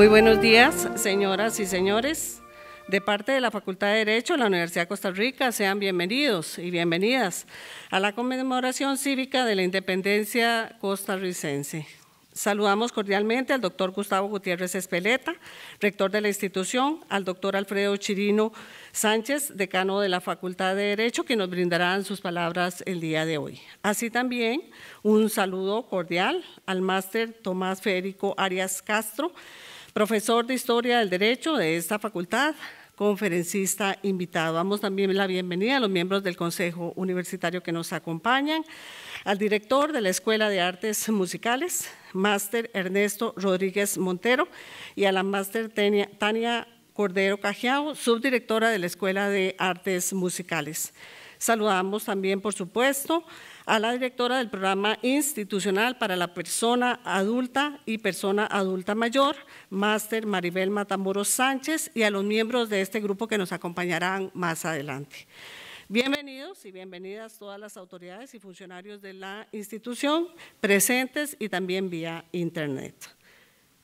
Muy buenos días, señoras y señores. De parte de la Facultad de Derecho de la Universidad de Costa Rica, sean bienvenidos y bienvenidas a la conmemoración cívica de la independencia costarricense. Saludamos cordialmente al doctor Gustavo Gutiérrez Espeleta, rector de la institución, al doctor Alfredo Chirino Sánchez, decano de la Facultad de Derecho, que nos brindarán sus palabras el día de hoy. Así también un saludo cordial al máster Tomás Federico Arias Castro, profesor de Historia del Derecho de esta facultad, conferencista invitado. Damos también la bienvenida a los miembros del Consejo Universitario que nos acompañan, al director de la Escuela de Artes Musicales, máster Ernesto Rodríguez Montero, y a la máster Tania Cordero Cajiao, subdirectora de la Escuela de Artes Musicales. Saludamos también, por supuesto, a la directora del programa institucional para la persona adulta y persona adulta mayor, máster Maribel Matamoros Sánchez, y a los miembros de este grupo que nos acompañarán más adelante. Bienvenidos y bienvenidas todas las autoridades y funcionarios de la institución presentes y también vía internet.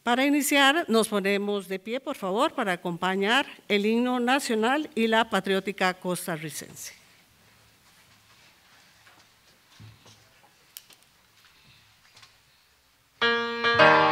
Para iniciar, nos ponemos de pie, por favor, para acompañar el himno nacional y la patriótica costarricense. Bye.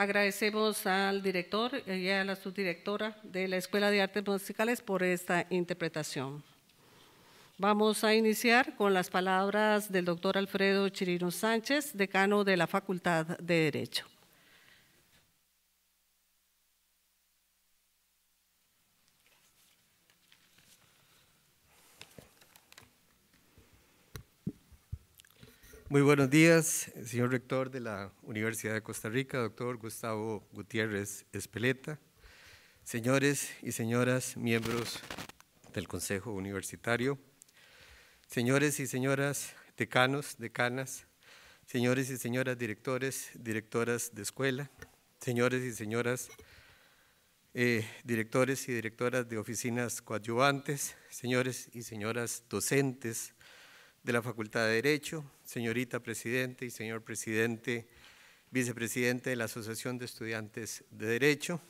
Agradecemos al director y a la subdirectora de la Escuela de Artes Musicales por esta interpretación. Vamos a iniciar con las palabras del doctor Alfredo Chirino Sánchez, decano de la Facultad de Derecho. Muy buenos días, señor rector de la Universidad de Costa Rica, doctor Gustavo Gutiérrez Espeleta, señores y señoras miembros del Consejo Universitario, señores y señoras decanos, decanas, señores y señoras directores, directoras de escuela, señores y señoras eh, directores y directoras de oficinas coadyuvantes, señores y señoras docentes de la Facultad de Derecho, señorita Presidente y señor Presidente, Vicepresidente de la Asociación de Estudiantes de Derecho,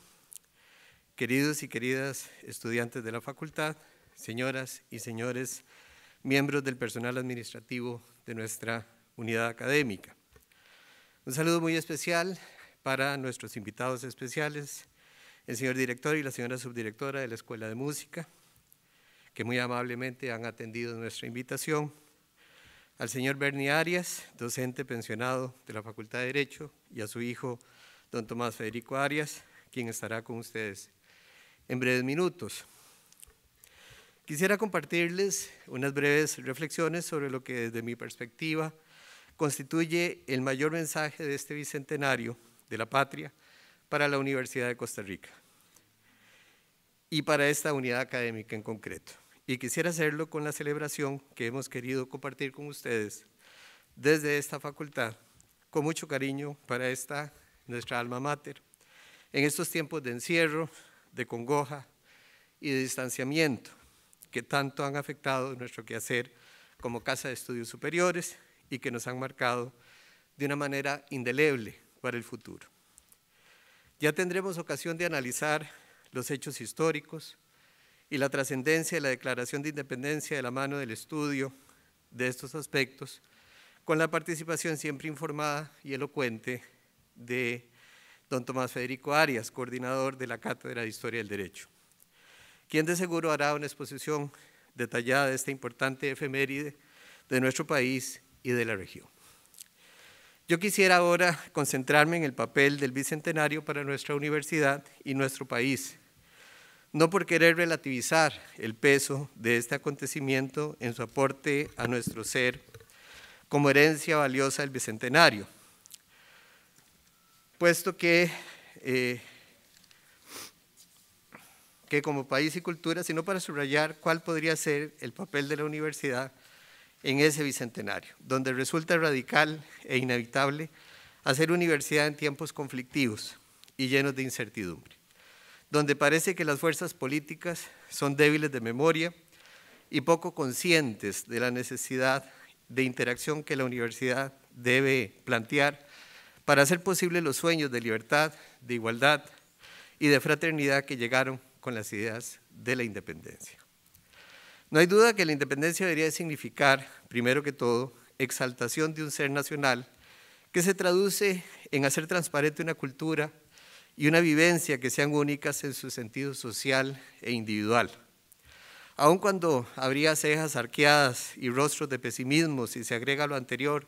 queridos y queridas estudiantes de la facultad, señoras y señores miembros del personal administrativo de nuestra unidad académica. Un saludo muy especial para nuestros invitados especiales, el señor director y la señora subdirectora de la Escuela de Música, que muy amablemente han atendido nuestra invitación, al señor Bernie Arias, docente pensionado de la Facultad de Derecho, y a su hijo, don Tomás Federico Arias, quien estará con ustedes en breves minutos. Quisiera compartirles unas breves reflexiones sobre lo que desde mi perspectiva constituye el mayor mensaje de este bicentenario de la patria para la Universidad de Costa Rica y para esta unidad académica en concreto y quisiera hacerlo con la celebración que hemos querido compartir con ustedes desde esta facultad, con mucho cariño para esta nuestra alma mater, en estos tiempos de encierro, de congoja y de distanciamiento que tanto han afectado nuestro quehacer como Casa de Estudios Superiores y que nos han marcado de una manera indeleble para el futuro. Ya tendremos ocasión de analizar los hechos históricos, y la trascendencia de la Declaración de Independencia de la mano del estudio de estos aspectos, con la participación siempre informada y elocuente de don Tomás Federico Arias, coordinador de la Cátedra de Historia del Derecho, quien de seguro hará una exposición detallada de esta importante efeméride de nuestro país y de la región. Yo quisiera ahora concentrarme en el papel del Bicentenario para nuestra universidad y nuestro país, no por querer relativizar el peso de este acontecimiento en su aporte a nuestro ser como herencia valiosa del Bicentenario, puesto que, eh, que como país y cultura, sino para subrayar cuál podría ser el papel de la universidad en ese Bicentenario, donde resulta radical e inevitable hacer universidad en tiempos conflictivos y llenos de incertidumbre donde parece que las fuerzas políticas son débiles de memoria y poco conscientes de la necesidad de interacción que la universidad debe plantear para hacer posible los sueños de libertad, de igualdad y de fraternidad que llegaron con las ideas de la independencia. No hay duda que la independencia debería significar, primero que todo, exaltación de un ser nacional que se traduce en hacer transparente una cultura y una vivencia que sean únicas en su sentido social e individual. Aun cuando habría cejas arqueadas y rostros de pesimismo, si se agrega lo anterior,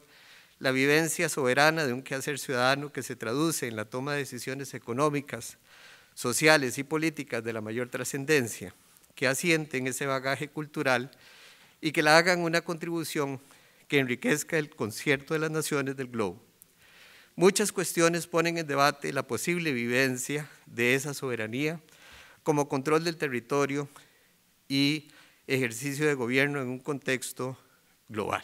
la vivencia soberana de un quehacer ciudadano que se traduce en la toma de decisiones económicas, sociales y políticas de la mayor trascendencia, que asienten ese bagaje cultural y que la hagan una contribución que enriquezca el concierto de las naciones del globo. Muchas cuestiones ponen en debate la posible vivencia de esa soberanía como control del territorio y ejercicio de gobierno en un contexto global.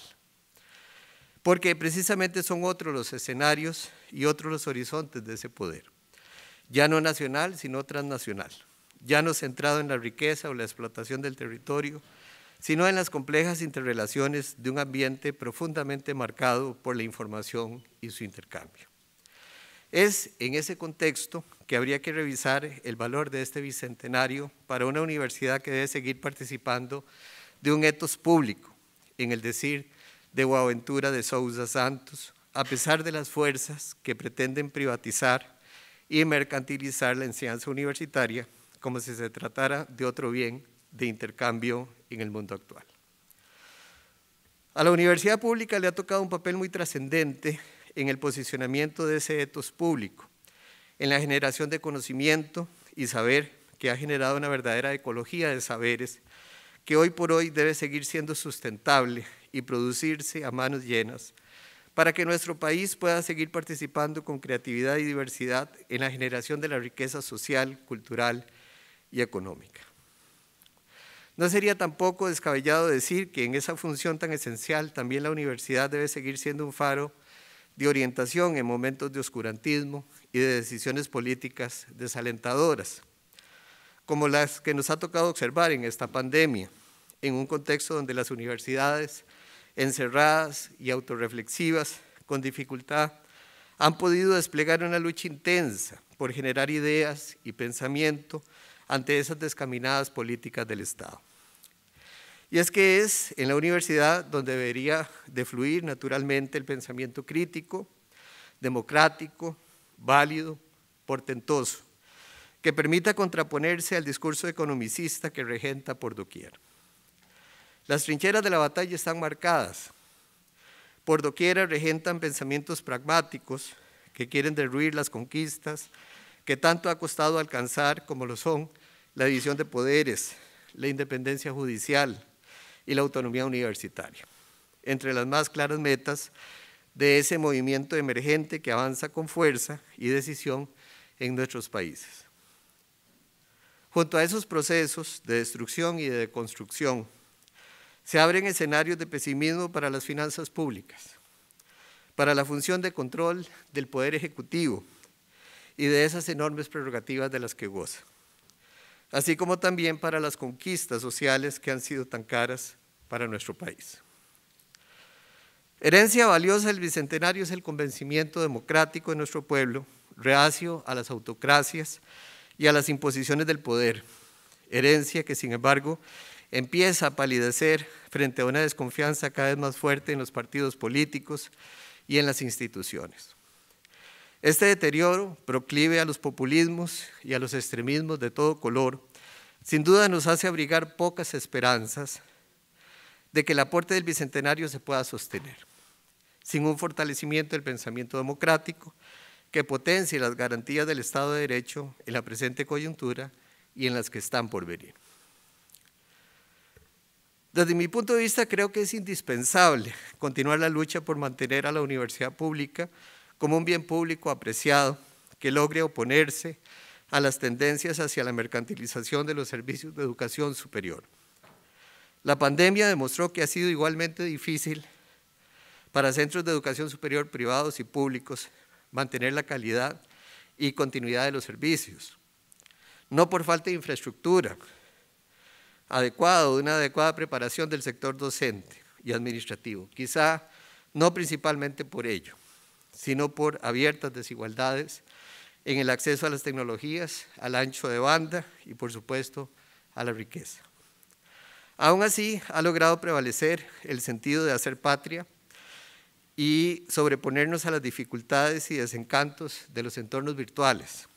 Porque precisamente son otros los escenarios y otros los horizontes de ese poder, ya no nacional, sino transnacional, ya no centrado en la riqueza o la explotación del territorio, sino en las complejas interrelaciones de un ambiente profundamente marcado por la información y su intercambio. Es en ese contexto que habría que revisar el valor de este bicentenario para una universidad que debe seguir participando de un etos público, en el decir de Guaventura de Sousa Santos, a pesar de las fuerzas que pretenden privatizar y mercantilizar la enseñanza universitaria como si se tratara de otro bien de intercambio en el mundo actual. A la universidad pública le ha tocado un papel muy trascendente en el posicionamiento de ese etos público, en la generación de conocimiento y saber que ha generado una verdadera ecología de saberes que hoy por hoy debe seguir siendo sustentable y producirse a manos llenas para que nuestro país pueda seguir participando con creatividad y diversidad en la generación de la riqueza social, cultural y económica. No sería tampoco descabellado decir que en esa función tan esencial también la universidad debe seguir siendo un faro de orientación en momentos de oscurantismo y de decisiones políticas desalentadoras, como las que nos ha tocado observar en esta pandemia, en un contexto donde las universidades, encerradas y autorreflexivas, con dificultad, han podido desplegar una lucha intensa por generar ideas y pensamiento ante esas descaminadas políticas del Estado. Y es que es en la universidad donde debería de fluir naturalmente el pensamiento crítico, democrático, válido, portentoso, que permita contraponerse al discurso economicista que regenta por doquier. Las trincheras de la batalla están marcadas. Por doquiera regentan pensamientos pragmáticos que quieren derruir las conquistas que tanto ha costado alcanzar, como lo son la división de poderes, la independencia judicial, y la autonomía universitaria, entre las más claras metas de ese movimiento emergente que avanza con fuerza y decisión en nuestros países. Junto a esos procesos de destrucción y de construcción se abren escenarios de pesimismo para las finanzas públicas, para la función de control del Poder Ejecutivo y de esas enormes prerrogativas de las que goza, así como también para las conquistas sociales que han sido tan caras para nuestro país. Herencia valiosa del Bicentenario es el convencimiento democrático de nuestro pueblo, reacio a las autocracias y a las imposiciones del poder. Herencia que, sin embargo, empieza a palidecer frente a una desconfianza cada vez más fuerte en los partidos políticos y en las instituciones. Este deterioro proclive a los populismos y a los extremismos de todo color, sin duda nos hace abrigar pocas esperanzas de que el aporte del Bicentenario se pueda sostener, sin un fortalecimiento del pensamiento democrático que potencie las garantías del Estado de Derecho en la presente coyuntura y en las que están por venir. Desde mi punto de vista, creo que es indispensable continuar la lucha por mantener a la universidad pública como un bien público apreciado que logre oponerse a las tendencias hacia la mercantilización de los servicios de educación superior. La pandemia demostró que ha sido igualmente difícil para centros de educación superior privados y públicos mantener la calidad y continuidad de los servicios. No por falta de infraestructura adecuada o de una adecuada preparación del sector docente y administrativo, quizá no principalmente por ello, sino por abiertas desigualdades en el acceso a las tecnologías, al ancho de banda y por supuesto a la riqueza. Aún así, ha logrado prevalecer el sentido de hacer patria y sobreponernos a las dificultades y desencantos de los entornos virtuales.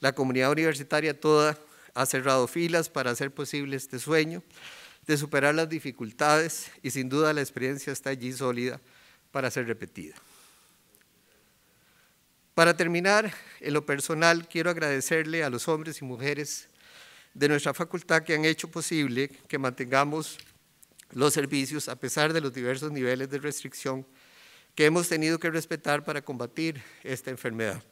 La comunidad universitaria toda ha cerrado filas para hacer posible este sueño de superar las dificultades y sin duda la experiencia está allí sólida para ser repetida. Para terminar, en lo personal quiero agradecerle a los hombres y mujeres de nuestra facultad que han hecho posible que mantengamos los servicios a pesar de los diversos niveles de restricción que hemos tenido que respetar para combatir esta enfermedad.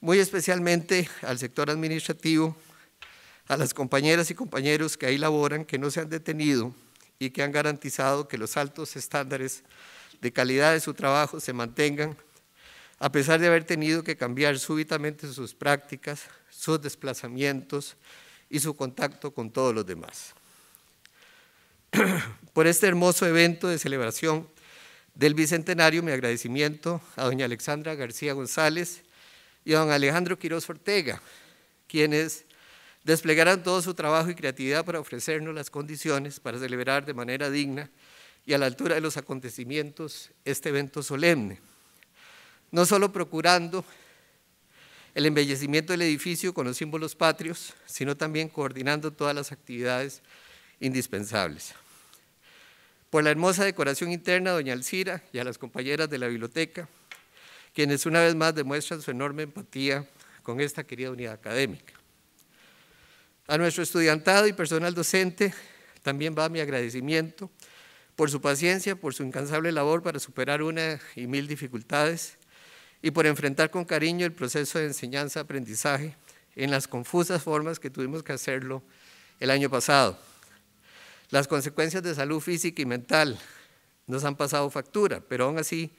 Muy especialmente al sector administrativo, a las compañeras y compañeros que ahí laboran, que no se han detenido y que han garantizado que los altos estándares de calidad de su trabajo se mantengan, a pesar de haber tenido que cambiar súbitamente sus prácticas, sus desplazamientos y su contacto con todos los demás. Por este hermoso evento de celebración del Bicentenario, mi agradecimiento a doña Alexandra García González y a don Alejandro Quiroz Ortega, quienes desplegarán todo su trabajo y creatividad para ofrecernos las condiciones para celebrar de manera digna y a la altura de los acontecimientos este evento solemne, no solo procurando el embellecimiento del edificio con los símbolos patrios, sino también coordinando todas las actividades indispensables. Por la hermosa decoración interna, doña Alcira y a las compañeras de la biblioteca, quienes una vez más demuestran su enorme empatía con esta querida unidad académica. A nuestro estudiantado y personal docente también va mi agradecimiento por su paciencia, por su incansable labor para superar una y mil dificultades y por enfrentar con cariño el proceso de enseñanza-aprendizaje en las confusas formas que tuvimos que hacerlo el año pasado. Las consecuencias de salud física y mental nos han pasado factura, pero aún así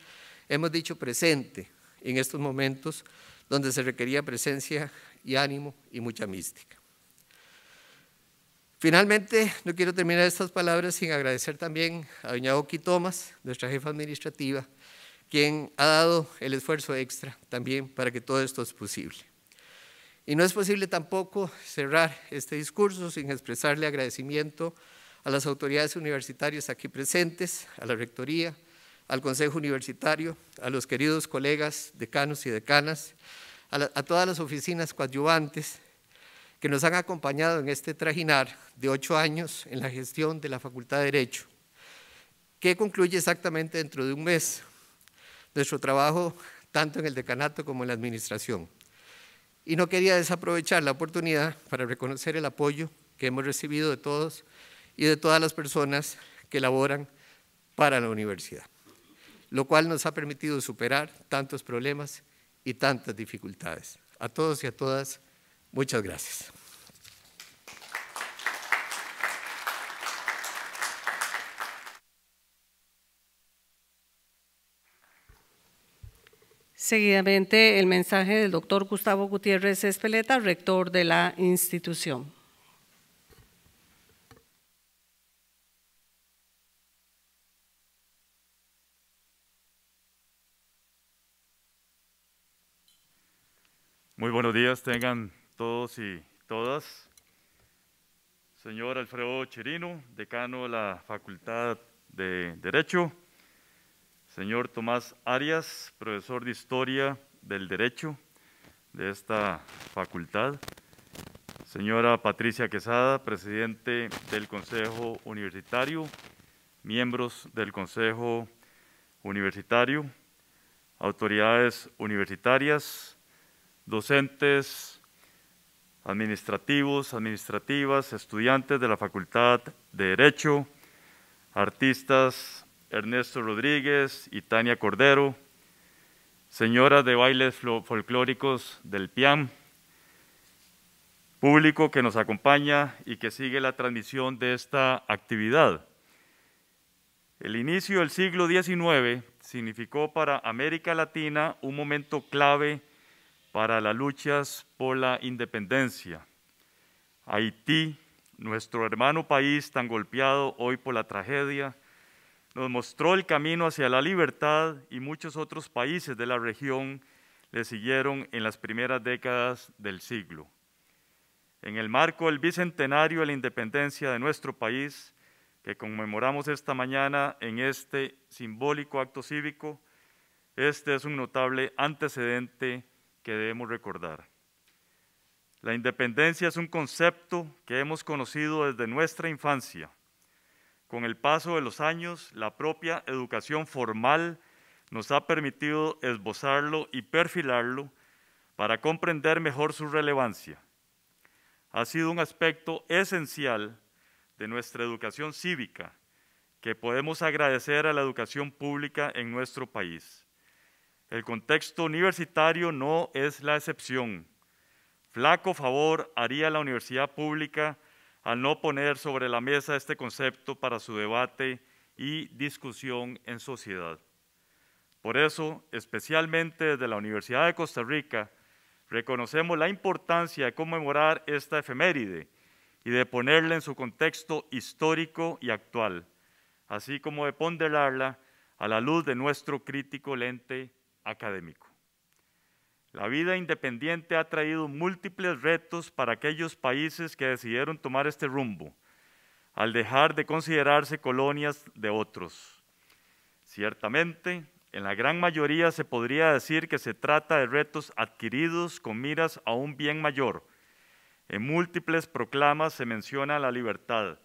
hemos dicho presente en estos momentos donde se requería presencia y ánimo y mucha mística. Finalmente, no quiero terminar estas palabras sin agradecer también a doña Oki Tomás, nuestra jefa administrativa, quien ha dado el esfuerzo extra también para que todo esto es posible. Y no es posible tampoco cerrar este discurso sin expresarle agradecimiento a las autoridades universitarias aquí presentes, a la Rectoría, al Consejo Universitario, a los queridos colegas decanos y decanas, a, todas las oficinas coadyuvantes que nos han acompañado en este trajinar de ocho años en la gestión de la Facultad de Derecho, que concluye exactamente dentro de un mes, nuestro trabajo tanto en el decanato como en la administración. Y no quería desaprovechar la oportunidad para reconocer el apoyo que hemos recibido de todos y de todas las personas que laboran para la universidad, lo cual nos ha permitido superar tantos problemas y tantas dificultades. A todos y a todas, muchas gracias. Seguidamente, el mensaje del doctor Gustavo Gutiérrez Espeleta, rector de la institución. Muy buenos días tengan todos y todas. Señor Alfredo Chirino, decano de la Facultad de Derecho señor Tomás Arias, profesor de Historia del Derecho de esta facultad, señora Patricia Quesada, presidente del Consejo Universitario, miembros del Consejo Universitario, autoridades universitarias, docentes, administrativos, administrativas, estudiantes de la Facultad de Derecho, artistas, Ernesto Rodríguez y Tania Cordero, señoras de bailes folclóricos del PIAM, público que nos acompaña y que sigue la transmisión de esta actividad. El inicio del siglo XIX significó para América Latina un momento clave para las luchas por la independencia. Haití, nuestro hermano país tan golpeado hoy por la tragedia, nos mostró el camino hacia la libertad y muchos otros países de la región le siguieron en las primeras décadas del siglo. En el marco del bicentenario de la independencia de nuestro país, que conmemoramos esta mañana en este simbólico acto cívico, este es un notable antecedente que debemos recordar. La independencia es un concepto que hemos conocido desde nuestra infancia con el paso de los años, la propia educación formal nos ha permitido esbozarlo y perfilarlo para comprender mejor su relevancia. Ha sido un aspecto esencial de nuestra educación cívica que podemos agradecer a la educación pública en nuestro país. El contexto universitario no es la excepción. Flaco favor haría la universidad pública al no poner sobre la mesa este concepto para su debate y discusión en sociedad. Por eso, especialmente desde la Universidad de Costa Rica, reconocemos la importancia de conmemorar esta efeméride y de ponerla en su contexto histórico y actual, así como de ponderarla a la luz de nuestro crítico lente académico. La vida independiente ha traído múltiples retos para aquellos países que decidieron tomar este rumbo, al dejar de considerarse colonias de otros. Ciertamente, en la gran mayoría se podría decir que se trata de retos adquiridos con miras a un bien mayor. En múltiples proclamas se menciona la libertad,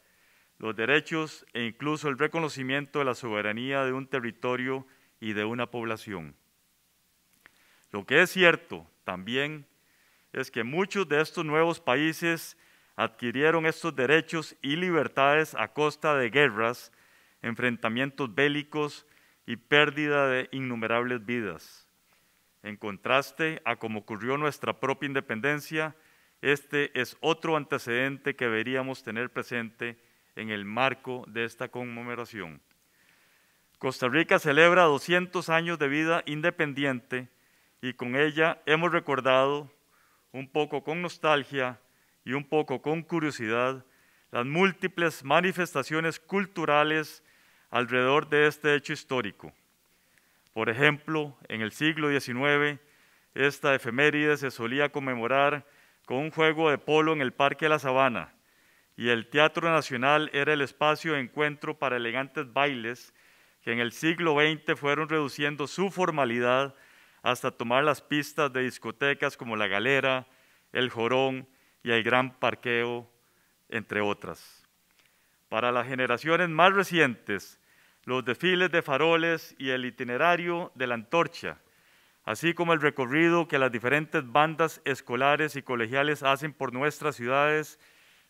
los derechos e incluso el reconocimiento de la soberanía de un territorio y de una población. Lo que es cierto también es que muchos de estos nuevos países adquirieron estos derechos y libertades a costa de guerras, enfrentamientos bélicos y pérdida de innumerables vidas. En contraste a como ocurrió nuestra propia independencia, este es otro antecedente que deberíamos tener presente en el marco de esta conmemoración. Costa Rica celebra 200 años de vida independiente y con ella hemos recordado un poco con nostalgia y un poco con curiosidad las múltiples manifestaciones culturales alrededor de este hecho histórico. Por ejemplo, en el siglo XIX, esta efeméride se solía conmemorar con un juego de polo en el Parque de la Sabana y el Teatro Nacional era el espacio de encuentro para elegantes bailes que en el siglo XX fueron reduciendo su formalidad hasta tomar las pistas de discotecas como La Galera, El Jorón y el Gran Parqueo, entre otras. Para las generaciones más recientes, los desfiles de faroles y el itinerario de la antorcha, así como el recorrido que las diferentes bandas escolares y colegiales hacen por nuestras ciudades,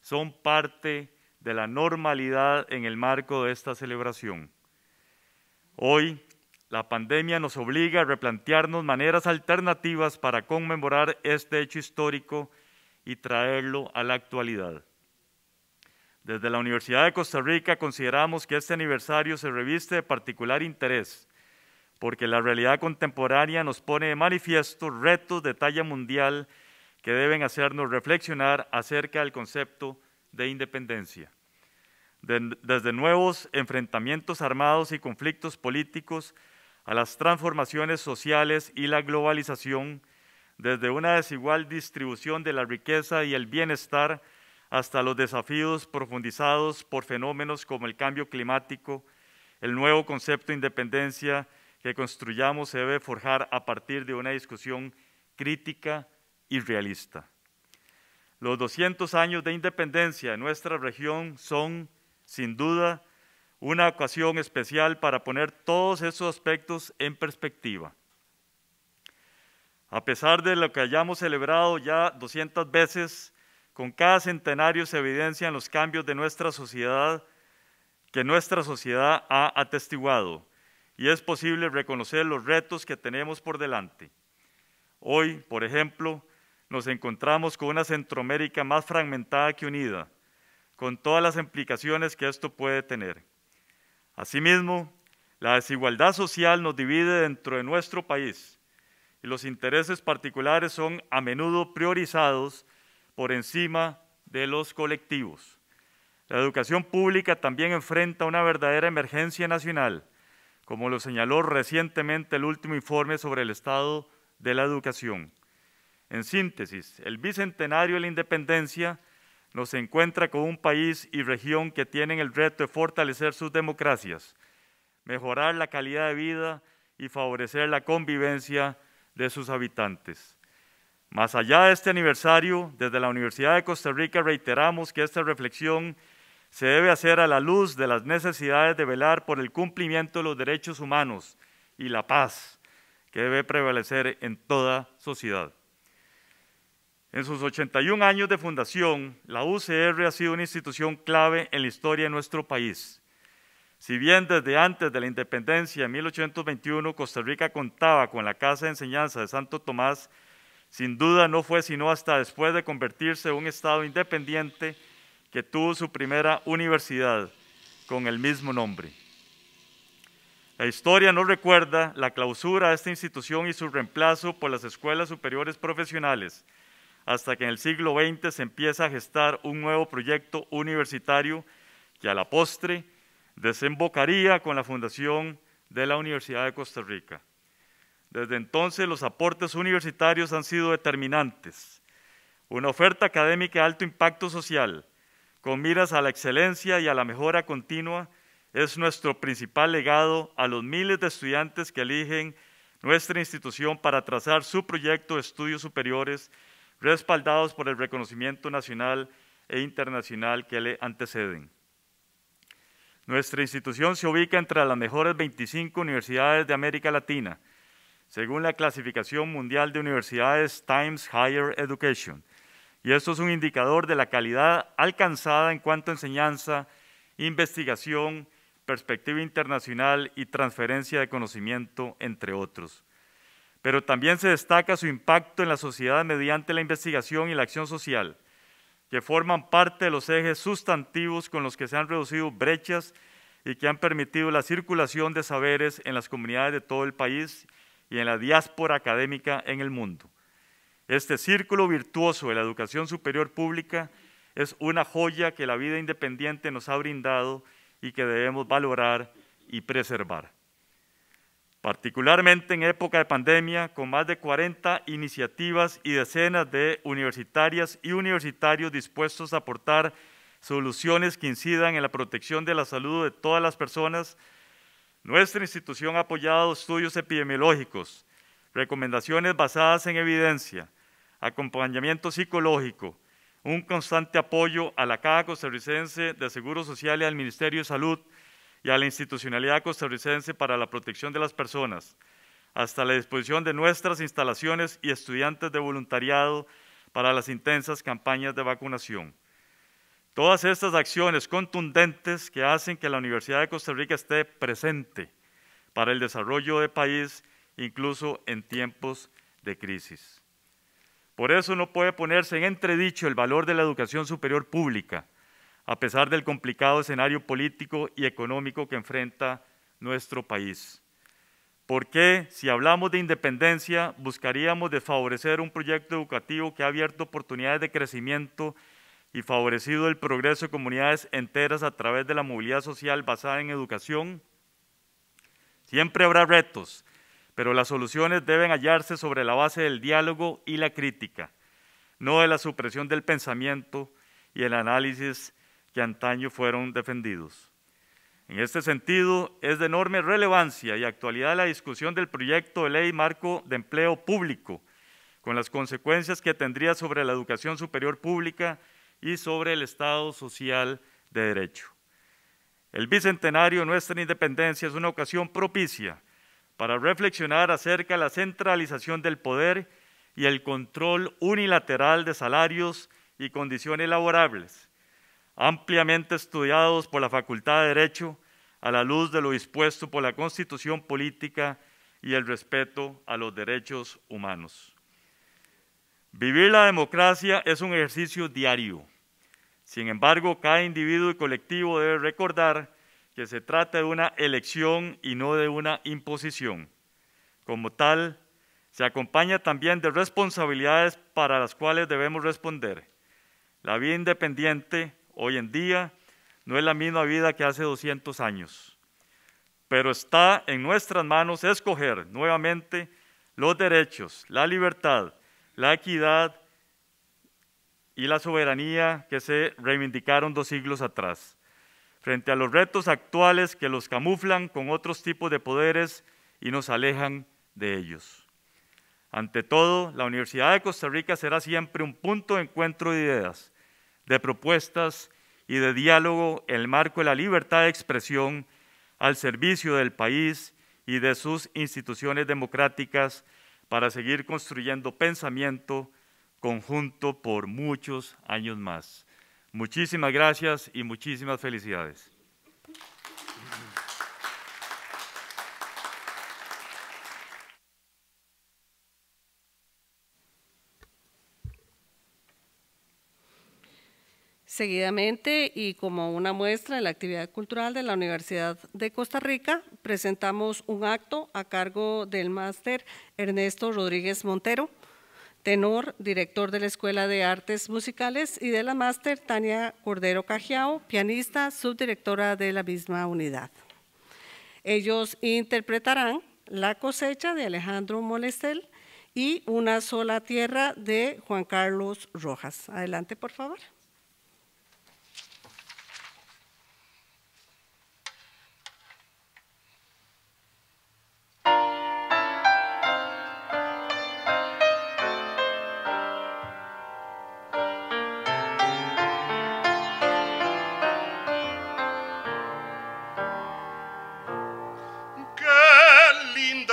son parte de la normalidad en el marco de esta celebración. Hoy, la pandemia nos obliga a replantearnos maneras alternativas para conmemorar este hecho histórico y traerlo a la actualidad. Desde la Universidad de Costa Rica consideramos que este aniversario se reviste de particular interés, porque la realidad contemporánea nos pone de manifiesto retos de talla mundial que deben hacernos reflexionar acerca del concepto de independencia. desde nuevos enfrentamientos armados y conflictos políticos, a las transformaciones sociales y la globalización, desde una desigual distribución de la riqueza y el bienestar hasta los desafíos profundizados por fenómenos como el cambio climático, el nuevo concepto de independencia que construyamos se debe forjar a partir de una discusión crítica y realista. Los 200 años de independencia en nuestra región son, sin duda, una ocasión especial para poner todos esos aspectos en perspectiva. A pesar de lo que hayamos celebrado ya 200 veces, con cada centenario se evidencian los cambios de nuestra sociedad que nuestra sociedad ha atestiguado y es posible reconocer los retos que tenemos por delante. Hoy, por ejemplo, nos encontramos con una Centroamérica más fragmentada que unida, con todas las implicaciones que esto puede tener. Asimismo, la desigualdad social nos divide dentro de nuestro país y los intereses particulares son a menudo priorizados por encima de los colectivos. La educación pública también enfrenta una verdadera emergencia nacional, como lo señaló recientemente el último informe sobre el estado de la educación. En síntesis, el bicentenario de la independencia nos encuentra con un país y región que tienen el reto de fortalecer sus democracias, mejorar la calidad de vida y favorecer la convivencia de sus habitantes. Más allá de este aniversario, desde la Universidad de Costa Rica reiteramos que esta reflexión se debe hacer a la luz de las necesidades de velar por el cumplimiento de los derechos humanos y la paz que debe prevalecer en toda sociedad. En sus 81 años de fundación, la UCR ha sido una institución clave en la historia de nuestro país. Si bien desde antes de la independencia en 1821 Costa Rica contaba con la Casa de Enseñanza de Santo Tomás, sin duda no fue sino hasta después de convertirse en un Estado independiente que tuvo su primera universidad con el mismo nombre. La historia no recuerda la clausura de esta institución y su reemplazo por las escuelas superiores profesionales, hasta que en el siglo XX se empieza a gestar un nuevo proyecto universitario que a la postre desembocaría con la fundación de la Universidad de Costa Rica. Desde entonces los aportes universitarios han sido determinantes. Una oferta académica de alto impacto social, con miras a la excelencia y a la mejora continua, es nuestro principal legado a los miles de estudiantes que eligen nuestra institución para trazar su proyecto de estudios superiores respaldados por el reconocimiento nacional e internacional que le anteceden. Nuestra institución se ubica entre las mejores 25 universidades de América Latina, según la clasificación mundial de universidades Times Higher Education. Y esto es un indicador de la calidad alcanzada en cuanto a enseñanza, investigación, perspectiva internacional y transferencia de conocimiento, entre otros pero también se destaca su impacto en la sociedad mediante la investigación y la acción social, que forman parte de los ejes sustantivos con los que se han reducido brechas y que han permitido la circulación de saberes en las comunidades de todo el país y en la diáspora académica en el mundo. Este círculo virtuoso de la educación superior pública es una joya que la vida independiente nos ha brindado y que debemos valorar y preservar particularmente en época de pandemia, con más de 40 iniciativas y decenas de universitarias y universitarios dispuestos a aportar soluciones que incidan en la protección de la salud de todas las personas, nuestra institución ha apoyado estudios epidemiológicos, recomendaciones basadas en evidencia, acompañamiento psicológico, un constante apoyo a la Caja Costarricense de Seguro Social y al Ministerio de Salud, y a la institucionalidad costarricense para la protección de las personas, hasta la disposición de nuestras instalaciones y estudiantes de voluntariado para las intensas campañas de vacunación. Todas estas acciones contundentes que hacen que la Universidad de Costa Rica esté presente para el desarrollo del país, incluso en tiempos de crisis. Por eso no puede ponerse en entredicho el valor de la educación superior pública, a pesar del complicado escenario político y económico que enfrenta nuestro país. ¿Por qué, si hablamos de independencia, buscaríamos desfavorecer un proyecto educativo que ha abierto oportunidades de crecimiento y favorecido el progreso de comunidades enteras a través de la movilidad social basada en educación? Siempre habrá retos, pero las soluciones deben hallarse sobre la base del diálogo y la crítica, no de la supresión del pensamiento y el análisis que antaño fueron defendidos. En este sentido, es de enorme relevancia y actualidad la discusión del proyecto de ley marco de empleo público, con las consecuencias que tendría sobre la educación superior pública y sobre el Estado social de derecho. El bicentenario de nuestra independencia es una ocasión propicia para reflexionar acerca de la centralización del poder y el control unilateral de salarios y condiciones laborables, ampliamente estudiados por la Facultad de Derecho a la luz de lo dispuesto por la Constitución Política y el respeto a los derechos humanos. Vivir la democracia es un ejercicio diario. Sin embargo, cada individuo y colectivo debe recordar que se trata de una elección y no de una imposición. Como tal, se acompaña también de responsabilidades para las cuales debemos responder. La vida independiente hoy en día, no es la misma vida que hace 200 años. Pero está en nuestras manos escoger nuevamente los derechos, la libertad, la equidad y la soberanía que se reivindicaron dos siglos atrás. Frente a los retos actuales que los camuflan con otros tipos de poderes y nos alejan de ellos. Ante todo, la Universidad de Costa Rica será siempre un punto de encuentro de ideas, de propuestas y de diálogo en el marco de la libertad de expresión al servicio del país y de sus instituciones democráticas para seguir construyendo pensamiento conjunto por muchos años más. Muchísimas gracias y muchísimas felicidades. Seguidamente, y como una muestra de la actividad cultural de la Universidad de Costa Rica, presentamos un acto a cargo del máster Ernesto Rodríguez Montero, tenor, director de la Escuela de Artes Musicales, y de la máster Tania Cordero Cajiao, pianista, subdirectora de la misma unidad. Ellos interpretarán La cosecha de Alejandro Molestel y Una sola tierra de Juan Carlos Rojas. Adelante, por favor.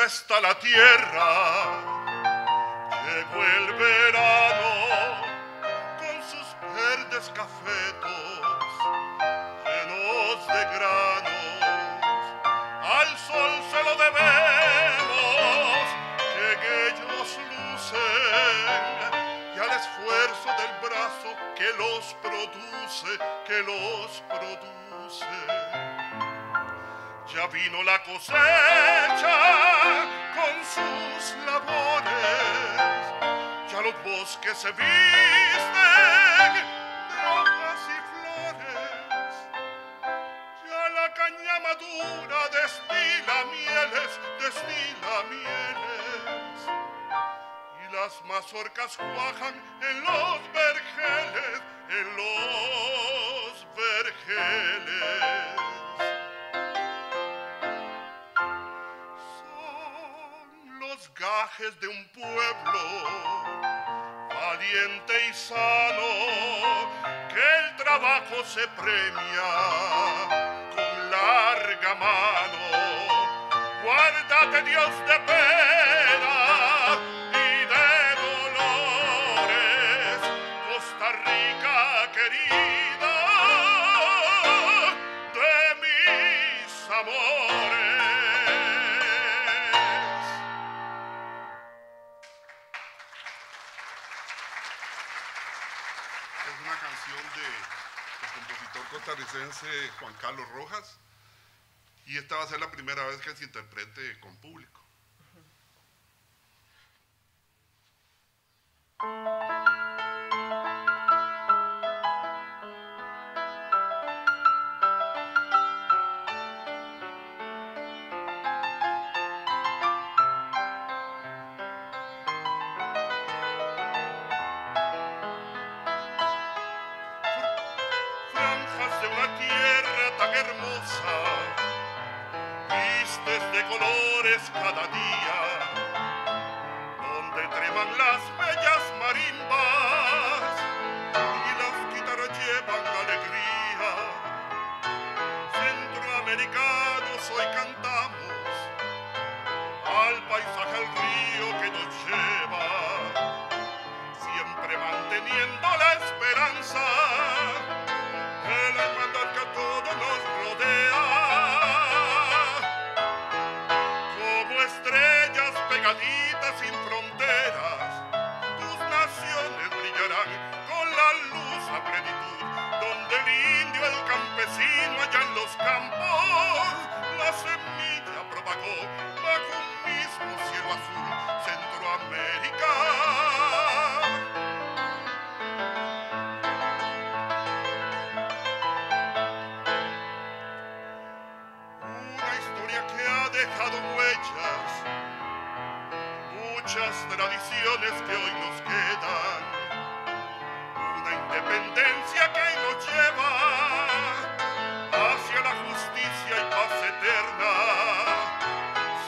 hasta la tierra. Llegó el verano con sus verdes cafetos llenos de granos. Al sol se lo debemos que ellos lucen y al esfuerzo del brazo que los produce, que los produce ya vino la cosecha con sus labores, ya los bosques se visten de hojas y flores, ya la caña madura destila mieles, destila mieles, y las mazorcas cuajan en los vergeles, en los vergeles. de un pueblo valiente y sano, que el trabajo se premia con larga mano. Guárdate Dios de Juan Carlos Rojas y esta va a ser la primera vez que se interprete con público. tradiciones que hoy nos quedan, una independencia que nos lleva hacia la justicia y paz eterna.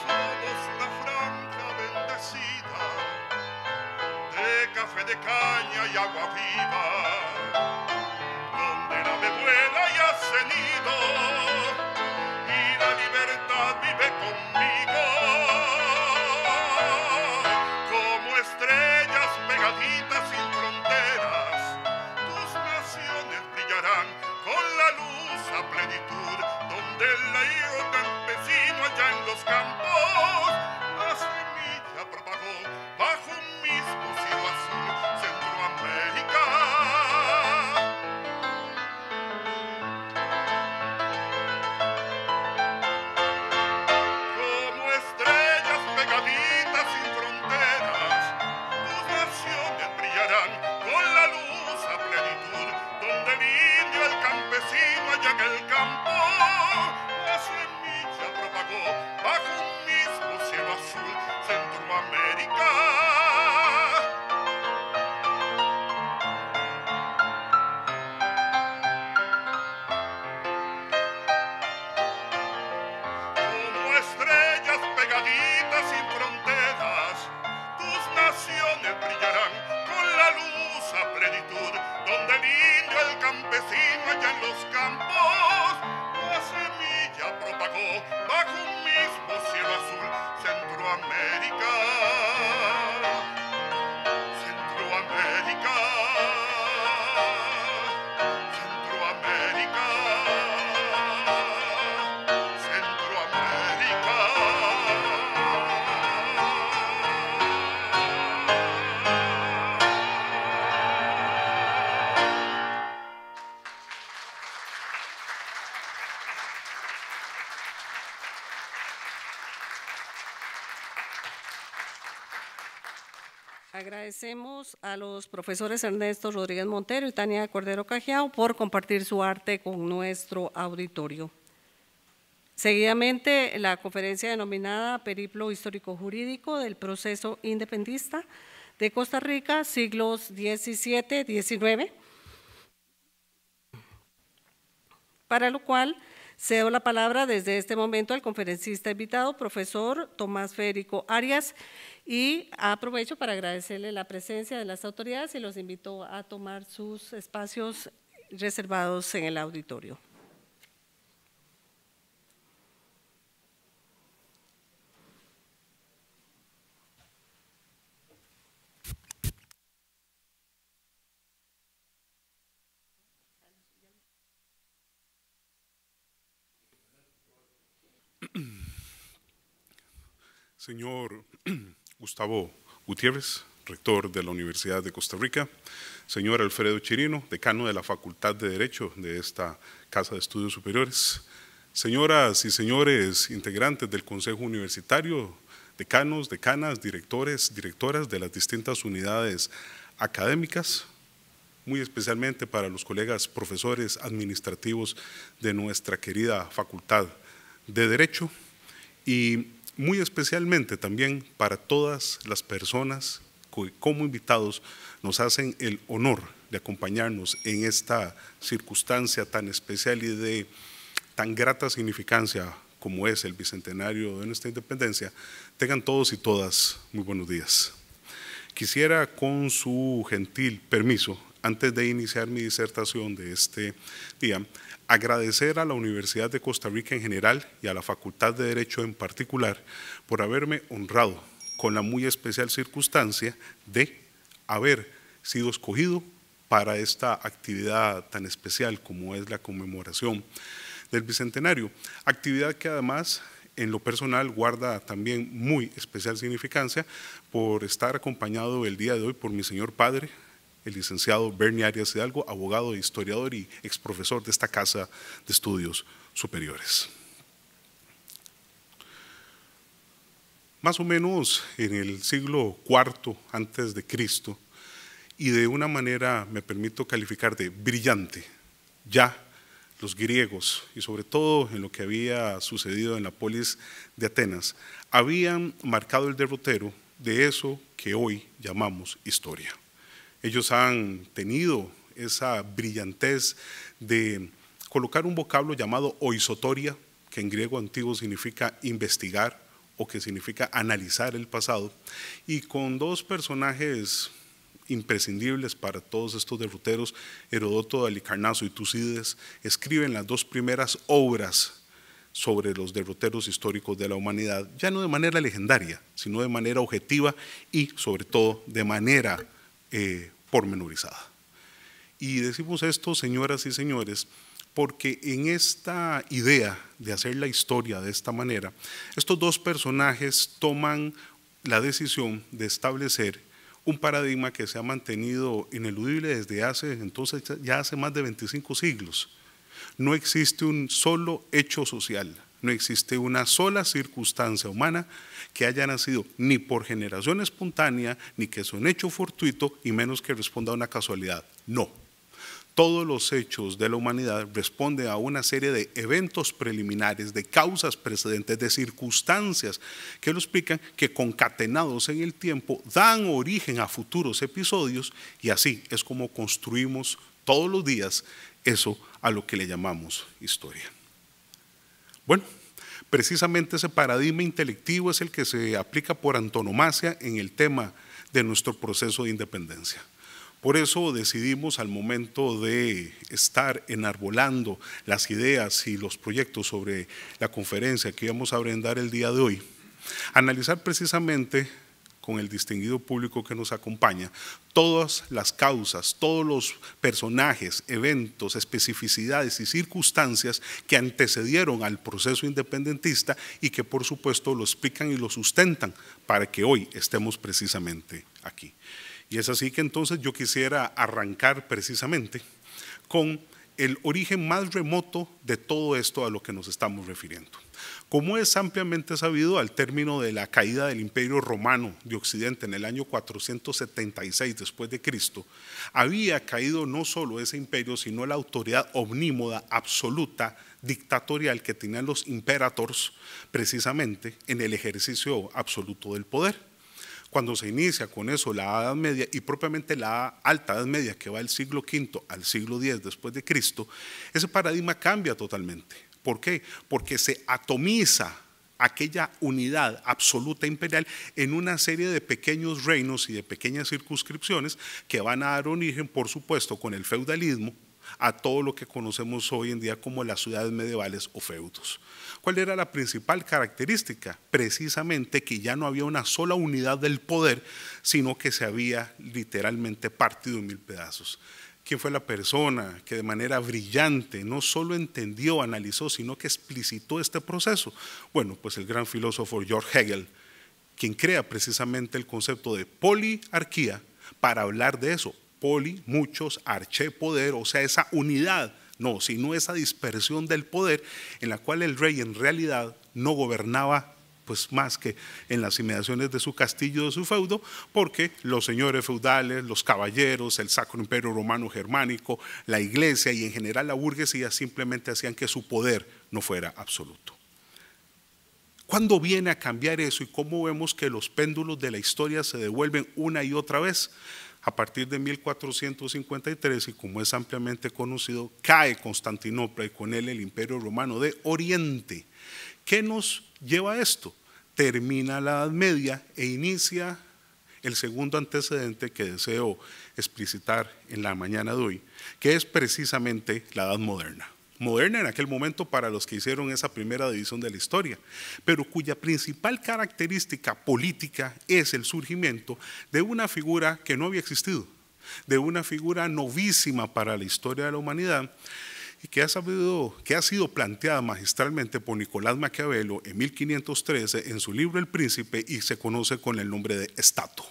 Somos una franja bendecida de café de caña y agua viva, donde no me vuela y ha nido. agradecemos a los profesores Ernesto Rodríguez Montero y Tania Cordero Cajiao por compartir su arte con nuestro auditorio. Seguidamente, la conferencia denominada Periplo Histórico Jurídico del Proceso Independista de Costa Rica, siglos XVII-XIX, para lo cual cedo la palabra desde este momento al conferencista invitado, profesor Tomás Federico Arias, y aprovecho para agradecerle la presencia de las autoridades y los invito a tomar sus espacios reservados en el auditorio. Señor, Gustavo Gutiérrez, rector de la Universidad de Costa Rica, señor Alfredo Chirino, decano de la Facultad de Derecho de esta Casa de Estudios Superiores, señoras y señores integrantes del Consejo Universitario, decanos, decanas, directores, directoras de las distintas unidades académicas, muy especialmente para los colegas profesores administrativos de nuestra querida Facultad de Derecho y muy especialmente también para todas las personas que como invitados nos hacen el honor de acompañarnos en esta circunstancia tan especial y de tan grata significancia como es el bicentenario de nuestra independencia, tengan todos y todas muy buenos días. Quisiera con su gentil permiso antes de iniciar mi disertación de este día, agradecer a la Universidad de Costa Rica en general y a la Facultad de Derecho en particular por haberme honrado con la muy especial circunstancia de haber sido escogido para esta actividad tan especial como es la conmemoración del Bicentenario, actividad que además en lo personal guarda también muy especial significancia por estar acompañado el día de hoy por mi señor padre, el licenciado Bernie Arias Hidalgo, abogado, e historiador y exprofesor de esta Casa de Estudios Superiores. Más o menos en el siglo IV antes de Cristo, y de una manera me permito calificar de brillante, ya los griegos, y sobre todo en lo que había sucedido en la polis de Atenas, habían marcado el derrotero de eso que hoy llamamos historia. Ellos han tenido esa brillantez de colocar un vocablo llamado oisotoria, que en griego antiguo significa investigar o que significa analizar el pasado, y con dos personajes imprescindibles para todos estos derroteros, Herodoto, Alicarnaso y Tucídides, escriben las dos primeras obras sobre los derroteros históricos de la humanidad, ya no de manera legendaria, sino de manera objetiva y sobre todo de manera eh, pormenorizada. Y decimos esto, señoras y señores, porque en esta idea de hacer la historia de esta manera, estos dos personajes toman la decisión de establecer un paradigma que se ha mantenido ineludible desde hace, entonces ya hace más de 25 siglos. No existe un solo hecho social no existe una sola circunstancia humana que haya nacido ni por generación espontánea, ni que es un hecho fortuito, y menos que responda a una casualidad. No. Todos los hechos de la humanidad responden a una serie de eventos preliminares, de causas precedentes, de circunstancias que lo explican, que concatenados en el tiempo dan origen a futuros episodios y así es como construimos todos los días eso a lo que le llamamos historia. Bueno, precisamente ese paradigma intelectivo es el que se aplica por antonomasia en el tema de nuestro proceso de independencia. Por eso decidimos al momento de estar enarbolando las ideas y los proyectos sobre la conferencia que íbamos a brindar el día de hoy, analizar precisamente con el distinguido público que nos acompaña, todas las causas, todos los personajes, eventos, especificidades y circunstancias que antecedieron al proceso independentista y que por supuesto lo explican y lo sustentan para que hoy estemos precisamente aquí. Y es así que entonces yo quisiera arrancar precisamente con el origen más remoto de todo esto a lo que nos estamos refiriendo. Como es ampliamente sabido, al término de la caída del Imperio Romano de Occidente en el año 476 después de Cristo, había caído no solo ese imperio, sino la autoridad omnímoda absoluta dictatorial que tenían los imperators precisamente en el ejercicio absoluto del poder. Cuando se inicia con eso la Edad Media y propiamente la Alta Edad Media que va del siglo V al siglo X después de Cristo, ese paradigma cambia totalmente. ¿Por qué? Porque se atomiza aquella unidad absoluta imperial en una serie de pequeños reinos y de pequeñas circunscripciones que van a dar origen, por supuesto, con el feudalismo a todo lo que conocemos hoy en día como las ciudades medievales o feudos. ¿Cuál era la principal característica? Precisamente que ya no había una sola unidad del poder, sino que se había literalmente partido en mil pedazos. ¿Quién fue la persona que de manera brillante no solo entendió, analizó, sino que explicitó este proceso? Bueno, pues el gran filósofo George Hegel, quien crea precisamente el concepto de poliarquía para hablar de eso, poli, muchos, arché, poder, o sea, esa unidad no, sino esa dispersión del poder en la cual el rey en realidad no gobernaba pues más que en las inmediaciones de su castillo, de su feudo, porque los señores feudales, los caballeros, el Sacro Imperio Romano Germánico, la iglesia y en general la burguesía simplemente hacían que su poder no fuera absoluto. ¿Cuándo viene a cambiar eso y cómo vemos que los péndulos de la historia se devuelven una y otra vez? a partir de 1453, y como es ampliamente conocido, cae Constantinopla y con él el Imperio Romano de Oriente. ¿Qué nos lleva a esto? Termina la Edad Media e inicia el segundo antecedente que deseo explicitar en la mañana de hoy, que es precisamente la Edad Moderna moderna en aquel momento para los que hicieron esa primera división de la historia, pero cuya principal característica política es el surgimiento de una figura que no había existido, de una figura novísima para la historia de la humanidad y que ha, sabido, que ha sido planteada magistralmente por Nicolás Maquiavelo en 1513 en su libro El Príncipe y se conoce con el nombre de Estato.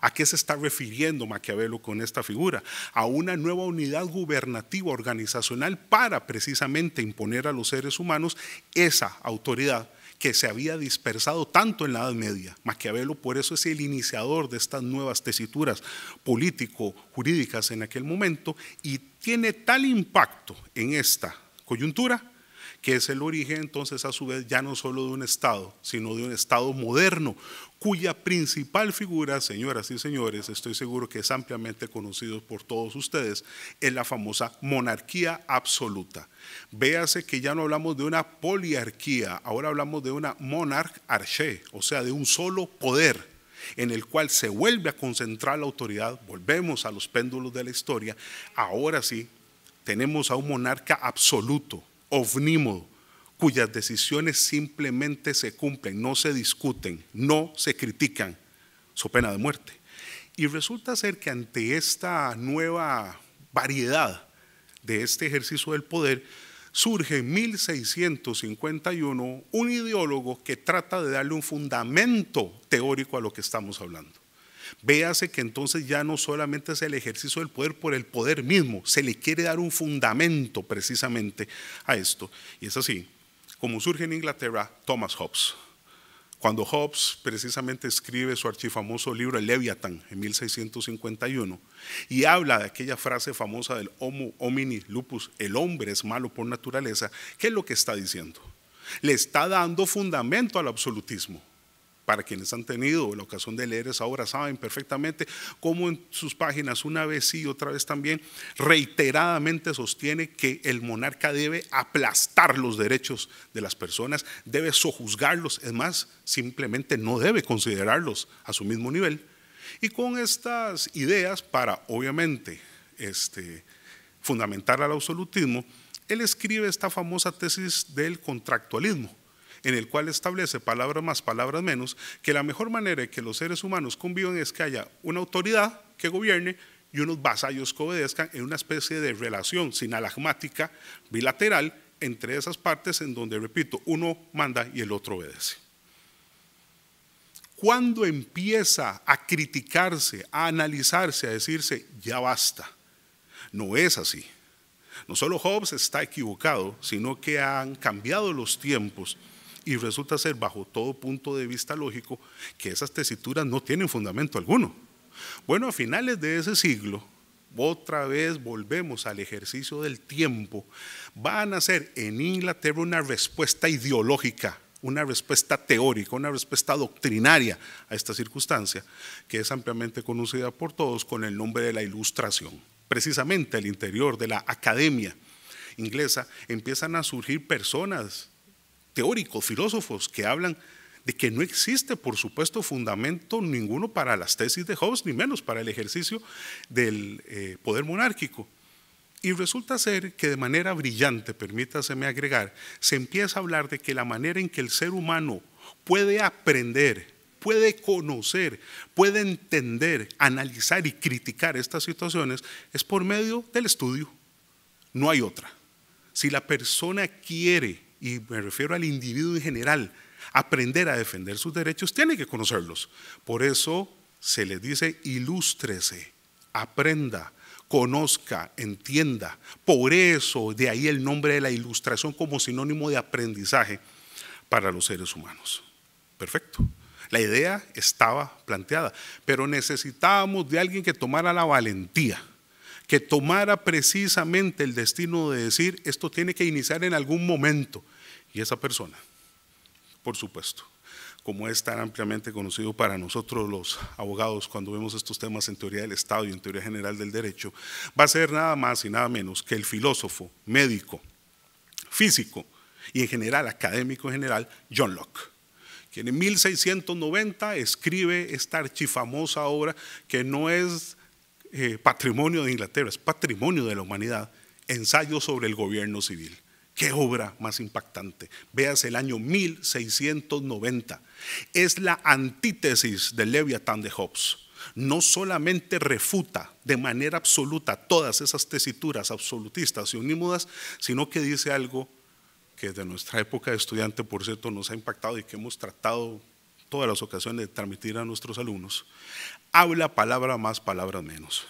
¿A qué se está refiriendo Maquiavelo con esta figura? A una nueva unidad gubernativa organizacional para precisamente imponer a los seres humanos esa autoridad que se había dispersado tanto en la Edad Media. Maquiavelo por eso es el iniciador de estas nuevas tesituras político-jurídicas en aquel momento y tiene tal impacto en esta coyuntura que es el origen entonces a su vez ya no solo de un Estado, sino de un Estado moderno, cuya principal figura, señoras y señores, estoy seguro que es ampliamente conocido por todos ustedes, es la famosa monarquía absoluta. Véase que ya no hablamos de una poliarquía, ahora hablamos de una arché, o sea, de un solo poder en el cual se vuelve a concentrar la autoridad, volvemos a los péndulos de la historia, ahora sí tenemos a un monarca absoluto, ovnímodo, cuyas decisiones simplemente se cumplen, no se discuten, no se critican, su pena de muerte. Y resulta ser que ante esta nueva variedad de este ejercicio del poder, surge en 1651 un ideólogo que trata de darle un fundamento teórico a lo que estamos hablando. Véase que entonces ya no solamente es el ejercicio del poder por el poder mismo, se le quiere dar un fundamento precisamente a esto. Y es así como surge en Inglaterra Thomas Hobbes. Cuando Hobbes precisamente escribe su archifamoso libro El Leviatán en 1651 y habla de aquella frase famosa del homo homini lupus, el hombre es malo por naturaleza, ¿qué es lo que está diciendo? Le está dando fundamento al absolutismo para quienes han tenido la ocasión de leer esa obra, saben perfectamente cómo en sus páginas, una vez y otra vez también, reiteradamente sostiene que el monarca debe aplastar los derechos de las personas, debe sojuzgarlos, es más, simplemente no debe considerarlos a su mismo nivel. Y con estas ideas, para obviamente este, fundamentar al absolutismo, él escribe esta famosa tesis del contractualismo, en el cual establece palabras más, palabras menos, que la mejor manera de que los seres humanos convivan es que haya una autoridad que gobierne y unos vasallos que obedezcan en una especie de relación sinalagmática bilateral entre esas partes en donde, repito, uno manda y el otro obedece. Cuando empieza a criticarse, a analizarse, a decirse, ya basta, no es así. No solo Hobbes está equivocado, sino que han cambiado los tiempos y resulta ser bajo todo punto de vista lógico que esas tesituras no tienen fundamento alguno. Bueno, a finales de ese siglo, otra vez volvemos al ejercicio del tiempo, van a ser en Inglaterra una respuesta ideológica, una respuesta teórica, una respuesta doctrinaria a esta circunstancia, que es ampliamente conocida por todos con el nombre de la Ilustración. Precisamente al interior de la academia inglesa empiezan a surgir personas teóricos, filósofos que hablan de que no existe, por supuesto, fundamento ninguno para las tesis de Hobbes, ni menos para el ejercicio del eh, poder monárquico. Y resulta ser que de manera brillante, permítaseme agregar, se empieza a hablar de que la manera en que el ser humano puede aprender, puede conocer, puede entender, analizar y criticar estas situaciones es por medio del estudio. No hay otra. Si la persona quiere y me refiero al individuo en general, aprender a defender sus derechos, tiene que conocerlos. Por eso se les dice ilústrese, aprenda, conozca, entienda. Por eso de ahí el nombre de la ilustración como sinónimo de aprendizaje para los seres humanos. Perfecto. La idea estaba planteada, pero necesitábamos de alguien que tomara la valentía, que tomara precisamente el destino de decir, esto tiene que iniciar en algún momento. Y esa persona, por supuesto, como es tan ampliamente conocido para nosotros los abogados cuando vemos estos temas en teoría del Estado y en teoría general del derecho, va a ser nada más y nada menos que el filósofo, médico, físico y en general académico en general, John Locke quien en 1690 escribe esta archifamosa obra que no es eh, patrimonio de Inglaterra, es patrimonio de la humanidad, ensayo sobre el gobierno civil. Qué obra más impactante. Veas el año 1690. Es la antítesis del Leviatán de Hobbes. No solamente refuta de manera absoluta todas esas tesituras absolutistas y unímodas, sino que dice algo que de nuestra época de estudiante, por cierto, nos ha impactado y que hemos tratado todas las ocasiones de transmitir a nuestros alumnos. Habla palabra más, palabra menos.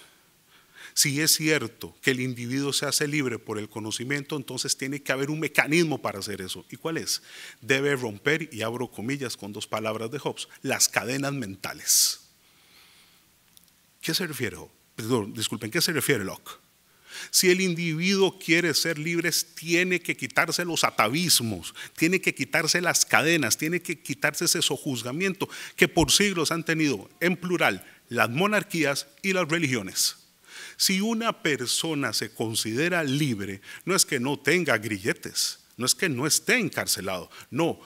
Si es cierto que el individuo se hace libre por el conocimiento, entonces tiene que haber un mecanismo para hacer eso. ¿Y cuál es? Debe romper, y abro comillas con dos palabras de Hobbes, las cadenas mentales. ¿Qué se refiere disculpen, ¿qué se refiere Locke? Si el individuo quiere ser libre, tiene que quitarse los atavismos, tiene que quitarse las cadenas, tiene que quitarse ese sojuzgamiento que por siglos han tenido, en plural, las monarquías y las religiones. Si una persona se considera libre, no es que no tenga grilletes, no es que no esté encarcelado, no.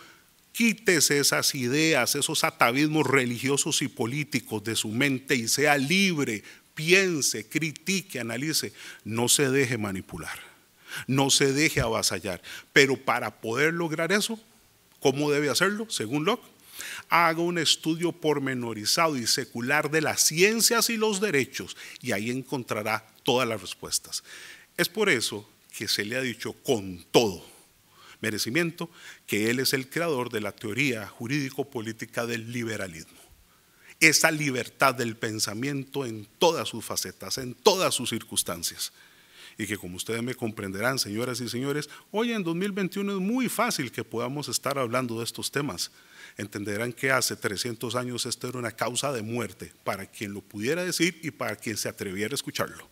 Quítese esas ideas, esos atavismos religiosos y políticos de su mente y sea libre, piense, critique, analice, no se deje manipular, no se deje avasallar. Pero para poder lograr eso, ¿cómo debe hacerlo? Según Locke, haga un estudio pormenorizado y secular de las ciencias y los derechos y ahí encontrará todas las respuestas. Es por eso que se le ha dicho con todo merecimiento que él es el creador de la teoría jurídico-política del liberalismo. Esa libertad del pensamiento en todas sus facetas, en todas sus circunstancias y que como ustedes me comprenderán, señoras y señores, hoy en 2021 es muy fácil que podamos estar hablando de estos temas entenderán que hace 300 años esto era una causa de muerte para quien lo pudiera decir y para quien se atreviera a escucharlo.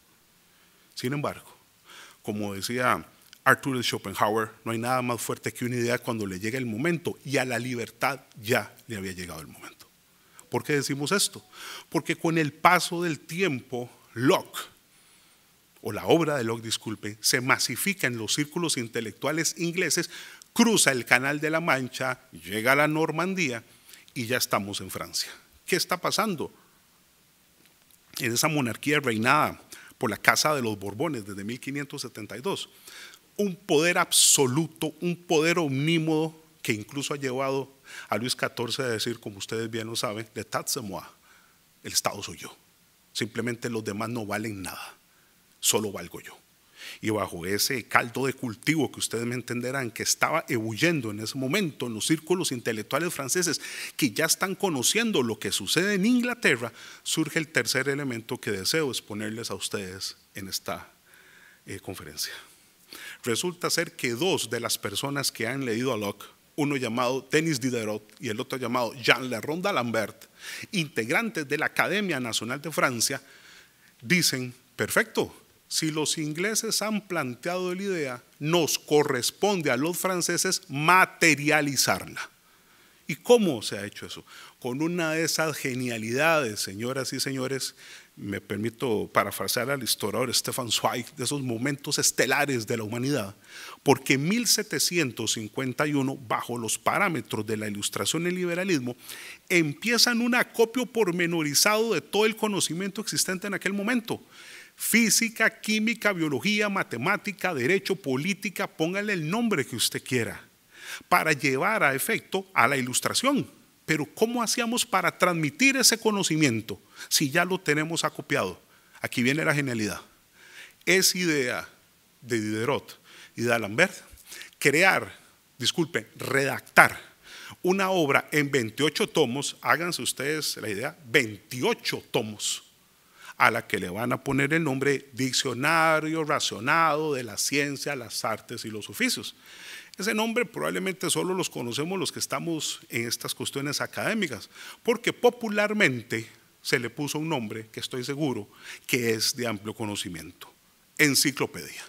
Sin embargo, como decía Arthur Schopenhauer, no hay nada más fuerte que una idea cuando le llega el momento y a la libertad ya le había llegado el momento. ¿Por qué decimos esto? Porque con el paso del tiempo, Locke, o la obra de Locke, disculpe, se masifica en los círculos intelectuales ingleses cruza el Canal de la Mancha, llega a la Normandía y ya estamos en Francia. ¿Qué está pasando? En esa monarquía reinada por la Casa de los Borbones desde 1572, un poder absoluto, un poder omnímodo que incluso ha llevado a Luis XIV a decir, como ustedes bien lo saben, de moi, el Estado soy yo. Simplemente los demás no valen nada, solo valgo yo y bajo ese caldo de cultivo que ustedes me entenderán que estaba ebulliendo en ese momento en los círculos intelectuales franceses que ya están conociendo lo que sucede en Inglaterra, surge el tercer elemento que deseo exponerles a ustedes en esta eh, conferencia. Resulta ser que dos de las personas que han leído a Locke uno llamado Denis Diderot y el otro llamado Jean Rond d'Alembert, integrantes de la Academia Nacional de Francia, dicen, perfecto, si los ingleses han planteado la idea, nos corresponde a los franceses materializarla. ¿Y cómo se ha hecho eso? Con una de esas genialidades, señoras y señores, me permito parafrasear al historiador Stefan Zweig, de esos momentos estelares de la humanidad, porque en 1751, bajo los parámetros de la ilustración y el liberalismo, empiezan un acopio pormenorizado de todo el conocimiento existente en aquel momento física, química, biología, matemática, derecho, política, póngale el nombre que usted quiera, para llevar a efecto a la ilustración. Pero ¿cómo hacíamos para transmitir ese conocimiento si ya lo tenemos acopiado? Aquí viene la genialidad. Es idea de Diderot y de D'Alembert crear, disculpen, redactar una obra en 28 tomos, háganse ustedes la idea, 28 tomos a la que le van a poner el nombre Diccionario Racionado de la Ciencia, las Artes y los Oficios. Ese nombre probablemente solo los conocemos los que estamos en estas cuestiones académicas, porque popularmente se le puso un nombre que estoy seguro que es de amplio conocimiento, enciclopedia.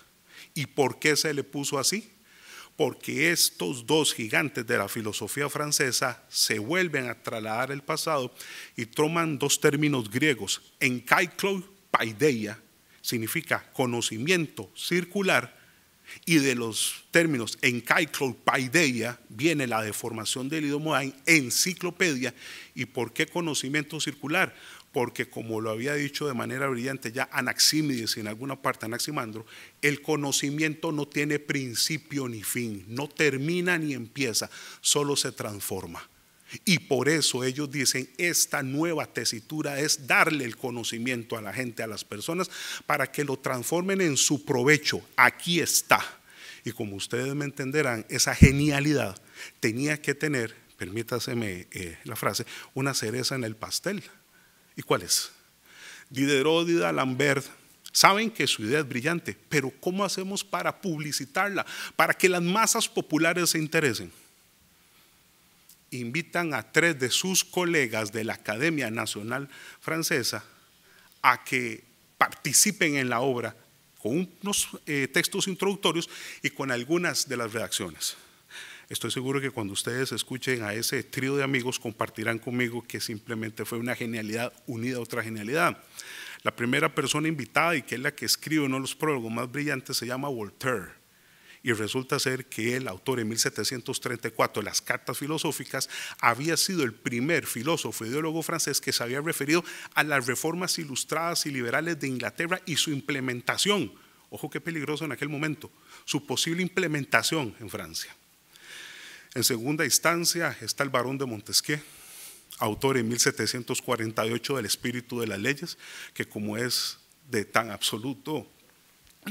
¿Y por qué se le puso así? porque estos dos gigantes de la filosofía francesa se vuelven a trasladar el pasado y toman dos términos griegos. En paideia, significa conocimiento circular, y de los términos en paideia, viene la deformación del idioma en enciclopedia. ¿Y por qué conocimiento circular? porque como lo había dicho de manera brillante ya y en alguna parte, Anaximandro, el conocimiento no tiene principio ni fin, no termina ni empieza, solo se transforma. Y por eso ellos dicen, esta nueva tesitura es darle el conocimiento a la gente, a las personas, para que lo transformen en su provecho. Aquí está. Y como ustedes me entenderán, esa genialidad tenía que tener, permítaseme eh, la frase, una cereza en el pastel. ¿Y cuáles? Diderot, Lambert, Saben que su idea es brillante, pero ¿cómo hacemos para publicitarla? Para que las masas populares se interesen. Invitan a tres de sus colegas de la Academia Nacional Francesa a que participen en la obra con unos eh, textos introductorios y con algunas de las redacciones. Estoy seguro que cuando ustedes escuchen a ese trío de amigos compartirán conmigo que simplemente fue una genialidad unida a otra genialidad. La primera persona invitada y que es la que escribe uno de los prólogos más brillantes se llama Voltaire. Y resulta ser que el autor en 1734 de las cartas filosóficas había sido el primer filósofo ideólogo francés que se había referido a las reformas ilustradas y liberales de Inglaterra y su implementación. Ojo qué peligroso en aquel momento, su posible implementación en Francia. En segunda instancia está el barón de Montesquieu, autor en 1748 del Espíritu de las Leyes, que como es de tan absoluto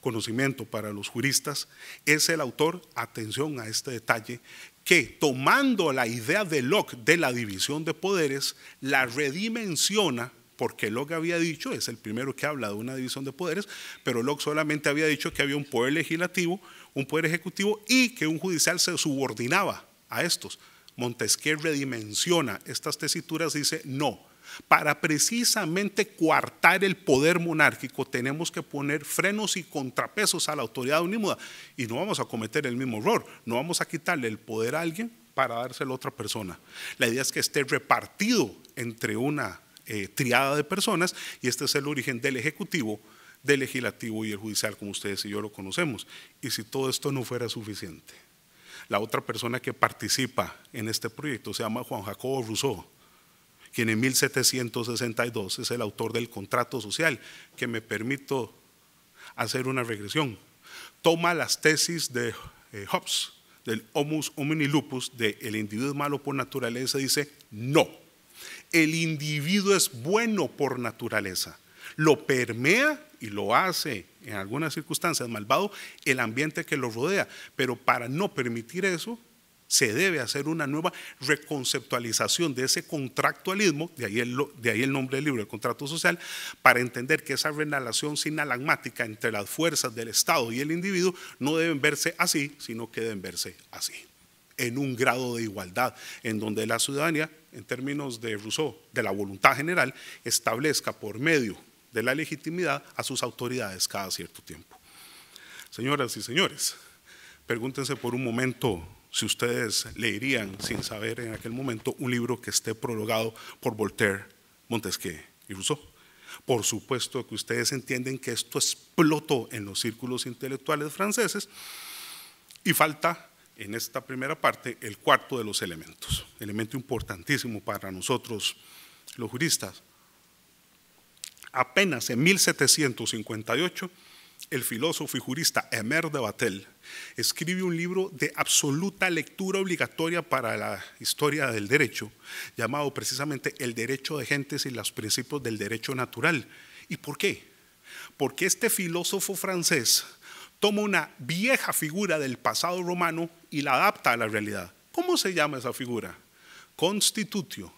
conocimiento para los juristas, es el autor, atención a este detalle, que tomando la idea de Locke de la división de poderes, la redimensiona, porque Locke había dicho, es el primero que habla de una división de poderes, pero Locke solamente había dicho que había un poder legislativo, un poder ejecutivo y que un judicial se subordinaba a estos. Montesquieu redimensiona estas tesituras y dice, no, para precisamente coartar el poder monárquico tenemos que poner frenos y contrapesos a la autoridad unímoda y no vamos a cometer el mismo error, no vamos a quitarle el poder a alguien para dárselo a otra persona. La idea es que esté repartido entre una eh, triada de personas y este es el origen del Ejecutivo del legislativo y el judicial, como ustedes y yo lo conocemos. Y si todo esto no fuera suficiente, la otra persona que participa en este proyecto se llama Juan Jacobo Rousseau, quien en 1762 es el autor del contrato social, que me permito hacer una regresión. Toma las tesis de eh, Hobbes, del homus homini lupus, de el individuo es malo por naturaleza, dice no. El individuo es bueno por naturaleza. Lo permea y lo hace en algunas circunstancias malvado, el ambiente que lo rodea. Pero para no permitir eso, se debe hacer una nueva reconceptualización de ese contractualismo, de ahí el, de ahí el nombre del libro, el contrato social, para entender que esa relación sinalagmática entre las fuerzas del Estado y el individuo no deben verse así, sino que deben verse así, en un grado de igualdad, en donde la ciudadanía, en términos de Rousseau, de la voluntad general, establezca por medio de la legitimidad a sus autoridades cada cierto tiempo. Señoras y señores, pregúntense por un momento si ustedes leerían sin saber en aquel momento un libro que esté prologado por Voltaire, Montesquieu y Rousseau. Por supuesto que ustedes entienden que esto explotó en los círculos intelectuales franceses y falta en esta primera parte el cuarto de los elementos, elemento importantísimo para nosotros los juristas, apenas en 1758, el filósofo y jurista Emer de Batel escribe un libro de absoluta lectura obligatoria para la historia del derecho, llamado precisamente El derecho de gentes y los principios del derecho natural. ¿Y por qué? Porque este filósofo francés toma una vieja figura del pasado romano y la adapta a la realidad. ¿Cómo se llama esa figura? Constitutio.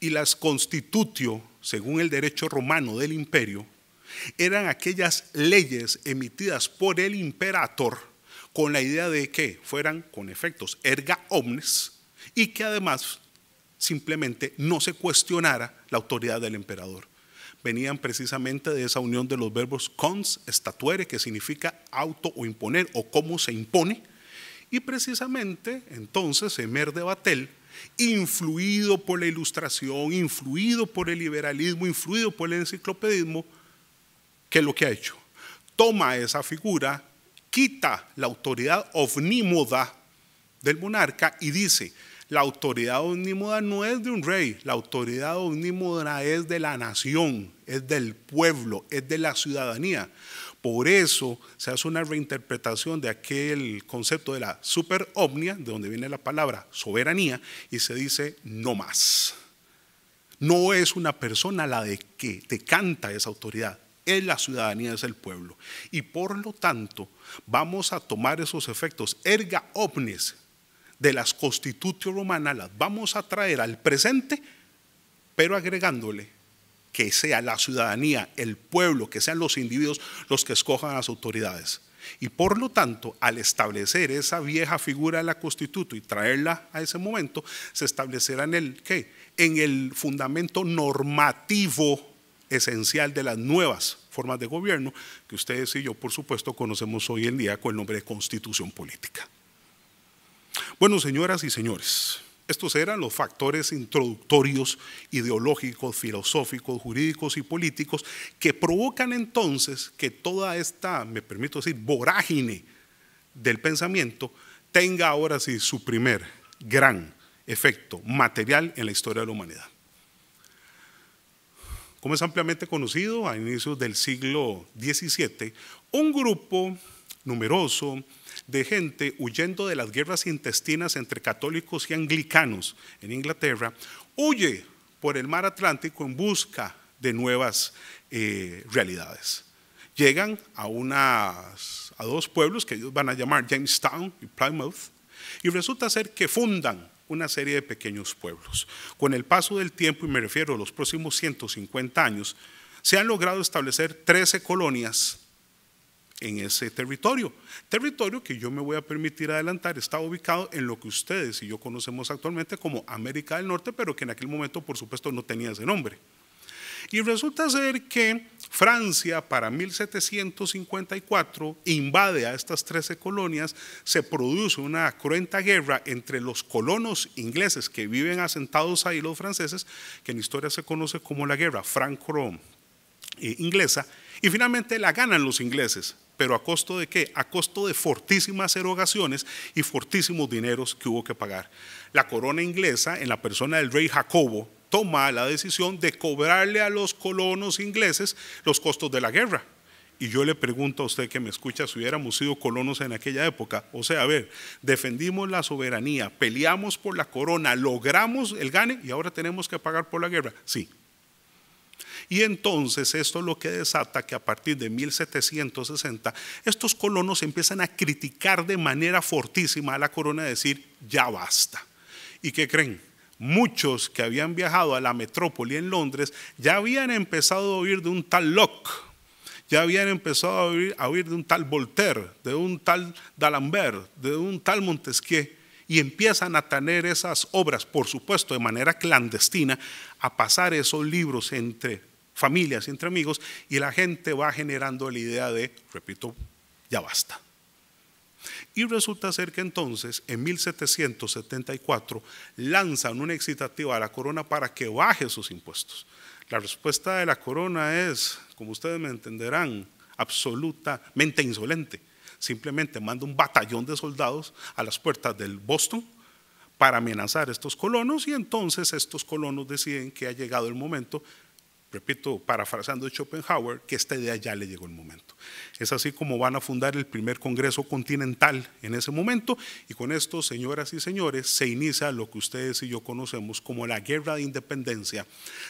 Y las constitutio según el derecho romano del imperio, eran aquellas leyes emitidas por el imperator con la idea de que fueran con efectos erga omnes y que además simplemente no se cuestionara la autoridad del emperador. Venían precisamente de esa unión de los verbos cons, statuere, que significa auto o imponer o cómo se impone, y precisamente entonces Emer de Batel influido por la ilustración, influido por el liberalismo, influido por el enciclopedismo, ¿qué es lo que ha hecho? Toma esa figura, quita la autoridad ovnímoda del monarca y dice, la autoridad omnímoda no es de un rey, la autoridad omnímoda es de la nación, es del pueblo, es de la ciudadanía. Por eso se hace una reinterpretación de aquel concepto de la super ovnia, de donde viene la palabra soberanía, y se dice no más. No es una persona la de que te canta esa autoridad, es la ciudadanía, es el pueblo. Y por lo tanto, vamos a tomar esos efectos erga omnes de las constitutio romanas, las vamos a traer al presente, pero agregándole que sea la ciudadanía, el pueblo, que sean los individuos los que escojan a las autoridades. Y por lo tanto, al establecer esa vieja figura de la Constitución y traerla a ese momento, se establecerá en el, ¿qué? en el fundamento normativo esencial de las nuevas formas de gobierno que ustedes y yo, por supuesto, conocemos hoy en día con el nombre de constitución política. Bueno, señoras y señores, estos eran los factores introductorios, ideológicos, filosóficos, jurídicos y políticos que provocan entonces que toda esta, me permito decir, vorágine del pensamiento tenga ahora sí su primer gran efecto material en la historia de la humanidad. Como es ampliamente conocido, a inicios del siglo XVII, un grupo numeroso de gente huyendo de las guerras intestinas entre católicos y anglicanos en Inglaterra, huye por el mar Atlántico en busca de nuevas eh, realidades. Llegan a, unas, a dos pueblos que ellos van a llamar Jamestown y Plymouth, y resulta ser que fundan una serie de pequeños pueblos. Con el paso del tiempo, y me refiero a los próximos 150 años, se han logrado establecer 13 colonias en ese territorio. Territorio que yo me voy a permitir adelantar está ubicado en lo que ustedes y yo conocemos actualmente como América del Norte, pero que en aquel momento por supuesto no tenía ese nombre. Y resulta ser que Francia para 1754 invade a estas 13 colonias, se produce una cruenta guerra entre los colonos ingleses que viven asentados ahí, los franceses, que en historia se conoce como la guerra franco-inglesa, eh, y finalmente la ganan los ingleses pero a costo de qué? A costo de fortísimas erogaciones y fortísimos dineros que hubo que pagar. La corona inglesa, en la persona del rey Jacobo, toma la decisión de cobrarle a los colonos ingleses los costos de la guerra. Y yo le pregunto a usted que me escucha si hubiéramos sido colonos en aquella época. O sea, a ver, defendimos la soberanía, peleamos por la corona, logramos el gane y ahora tenemos que pagar por la guerra. Sí, y entonces esto es lo que desata que a partir de 1760 estos colonos empiezan a criticar de manera fortísima a la corona, decir, ya basta. ¿Y qué creen? Muchos que habían viajado a la metrópoli en Londres ya habían empezado a oír de un tal Locke, ya habían empezado a a oír de un tal Voltaire, de un tal D'Alembert, de un tal Montesquieu y empiezan a tener esas obras, por supuesto, de manera clandestina, a pasar esos libros entre familias entre amigos, y la gente va generando la idea de, repito, ya basta. Y resulta ser que entonces, en 1774, lanzan una excitativa a la corona para que baje sus impuestos. La respuesta de la corona es, como ustedes me entenderán, absolutamente insolente. Simplemente manda un batallón de soldados a las puertas del Boston para amenazar a estos colonos y entonces estos colonos deciden que ha llegado el momento repito, parafrasando Schopenhauer, que esta idea ya le llegó el momento. Es así como van a fundar el primer Congreso Continental en ese momento y con esto, señoras y señores, se inicia lo que ustedes y yo conocemos como la Guerra de Independencia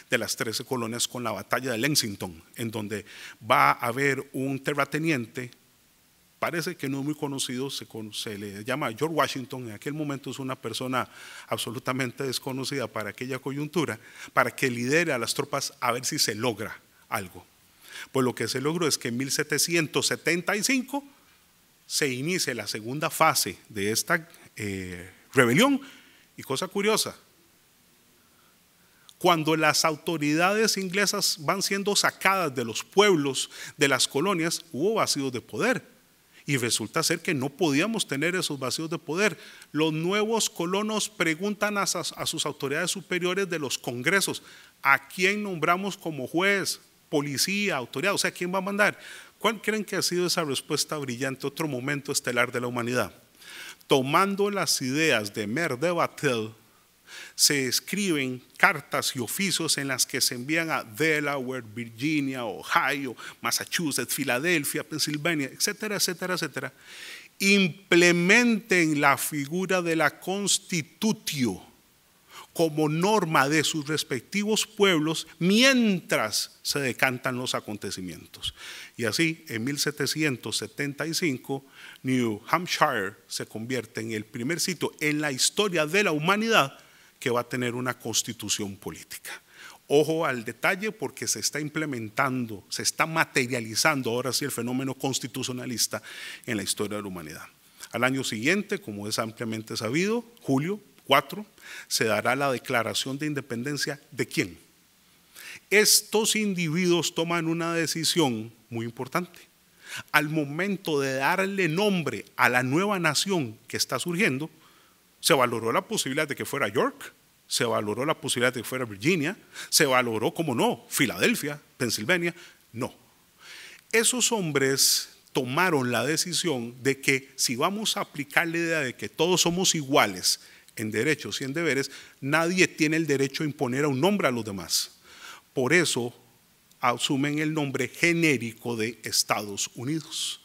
de las 13 colonias con la Batalla de Lexington, en donde va a haber un terrateniente parece que no es muy conocido, se, le llama George Washington, en aquel momento es una persona absolutamente desconocida para aquella coyuntura, para que lidere a las tropas a ver si se logra algo. Pues lo que se logró es que en 1775 se inicie la segunda fase de esta eh, rebelión. Y cosa curiosa, cuando las autoridades inglesas van siendo sacadas de los pueblos, de las colonias, hubo vacíos de poder y resulta ser que no podíamos tener esos vacíos de poder. Los nuevos colonos preguntan a, sus autoridades superiores de los congresos, ¿a quién nombramos como juez, policía, autoridad? O sea, ¿quién va a mandar? ¿Cuál creen que ha sido esa respuesta brillante, otro momento estelar de la humanidad? Tomando las ideas de Mer de se escriben cartas y oficios en las que se envían a Delaware, Virginia, Ohio, Massachusetts, Filadelfia, Pensilvania, etcétera, etcétera, etcétera, implementen la figura de la constitutio como norma de sus respectivos pueblos mientras se decantan los acontecimientos. Y así, en 1775, New Hampshire se convierte en el primer sitio en la historia de la humanidad que va a tener una constitución política. Ojo al detalle porque se está implementando, se está materializando ahora sí el fenómeno constitucionalista en la historia de la humanidad. Al año siguiente, como es ampliamente sabido, julio 4, se dará la declaración de independencia de quién. Estos individuos toman una decisión muy importante. Al momento de darle nombre a la nueva nación que está surgiendo, se valoró la posibilidad de que fuera York, se valoró la posibilidad de que fuera Virginia, se valoró, como no, Filadelfia, Pensilvania. No. Esos hombres tomaron la decisión de que si vamos a aplicar la idea de que todos somos iguales en derechos y en deberes, nadie tiene el derecho a imponer a un nombre a los demás. Por eso asumen el nombre genérico de Estados Unidos,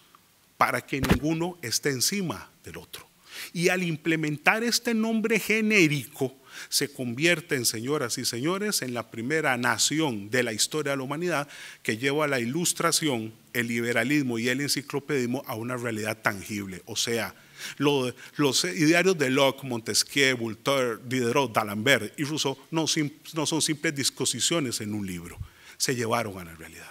para que ninguno esté encima del otro. Y al implementar este nombre genérico, se convierte en, señoras y señores, en la primera nación de la historia de la humanidad que lleva la ilustración, el liberalismo y el enciclopedismo a una realidad tangible. O sea, los, los idearios de Locke, Montesquieu, Voltaire, Diderot, D'Alembert y Rousseau no, no son simples disposiciones en un libro, se llevaron a la realidad.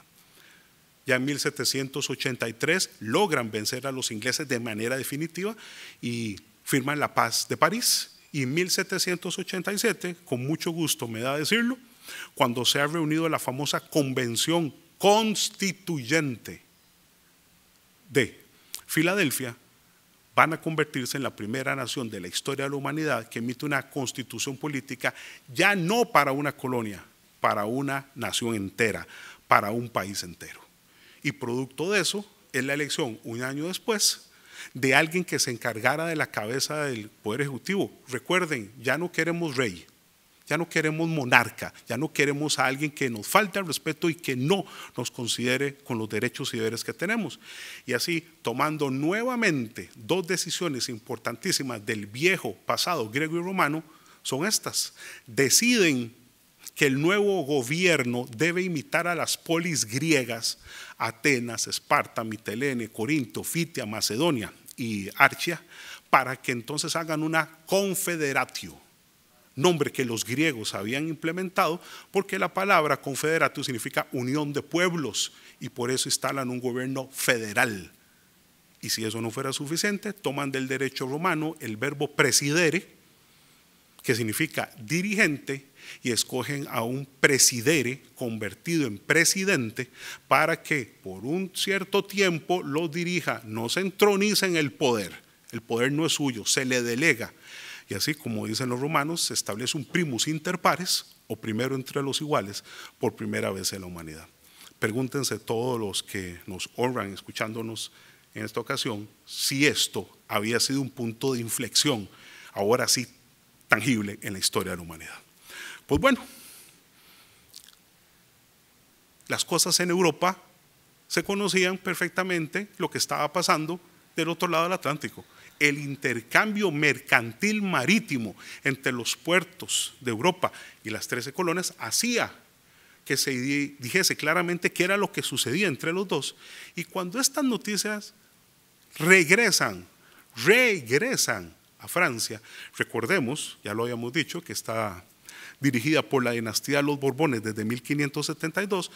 Ya en 1783 logran vencer a los ingleses de manera definitiva y firman la paz de París y en 1787, con mucho gusto me da decirlo, cuando se ha reunido la famosa convención constituyente de Filadelfia, van a convertirse en la primera nación de la historia de la humanidad que emite una constitución política ya no para una colonia, para una nación entera, para un país entero. Y producto de eso es la elección un año después de alguien que se encargara de la cabeza del Poder Ejecutivo. Recuerden, ya no queremos rey, ya no queremos monarca, ya no queremos a alguien que nos falte al respeto y que no nos considere con los derechos y deberes que tenemos. Y así, tomando nuevamente dos decisiones importantísimas del viejo pasado griego y romano, son estas. Deciden que el nuevo gobierno debe imitar a las polis griegas, Atenas, Esparta, Mitelene, Corinto, Fitia, Macedonia y Archia, para que entonces hagan una confederatio, nombre que los griegos habían implementado, porque la palabra confederatio significa unión de pueblos y por eso instalan un gobierno federal. Y si eso no fuera suficiente, toman del derecho romano el verbo presidere, que significa dirigente, y escogen a un presidere convertido en presidente para que por un cierto tiempo lo dirija, no se entronice en el poder, el poder no es suyo, se le delega. Y así como dicen los romanos, se establece un primus inter pares o primero entre los iguales por primera vez en la humanidad. Pregúntense todos los que nos honran escuchándonos en esta ocasión si esto había sido un punto de inflexión, ahora sí tangible en la historia de la humanidad. Pues bueno, las cosas en Europa se conocían perfectamente lo que estaba pasando del otro lado del Atlántico. El intercambio mercantil marítimo entre los puertos de Europa y las 13 colonias hacía que se dijese claramente qué era lo que sucedía entre los dos. Y cuando estas noticias regresan, regresan a Francia, recordemos, ya lo habíamos dicho, que está dirigida por la dinastía de los Borbones desde 1572,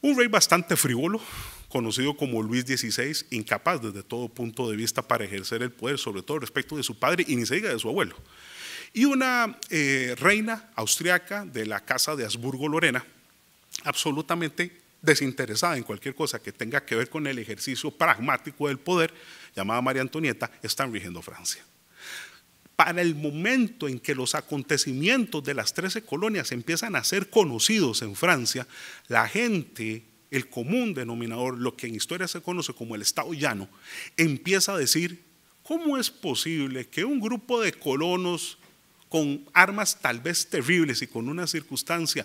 un rey bastante frívolo, conocido como Luis XVI, incapaz desde todo punto de vista para ejercer el poder, sobre todo respecto de su padre y ni se de su abuelo. Y una eh, reina austriaca de la casa de Habsburgo-Lorena, absolutamente desinteresada en cualquier cosa que tenga que ver con el ejercicio pragmático del poder, llamada María Antonieta, están rigiendo Francia para el momento en que los acontecimientos de las 13 colonias empiezan a ser conocidos en Francia, la gente, el común denominador, lo que en historia se conoce como el Estado llano, empieza a decir, ¿cómo es posible que un grupo de colonos con armas tal vez terribles y con una circunstancia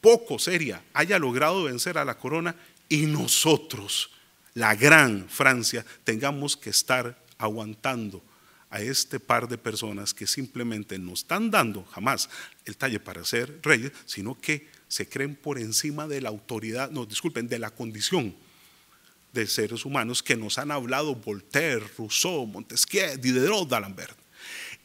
poco seria haya logrado vencer a la corona y nosotros, la gran Francia, tengamos que estar aguantando? a este par de personas que simplemente no están dando jamás el talle para ser reyes, sino que se creen por encima de la autoridad, no, disculpen, de la condición de seres humanos que nos han hablado Voltaire, Rousseau, Montesquieu, Diderot, D'Alembert.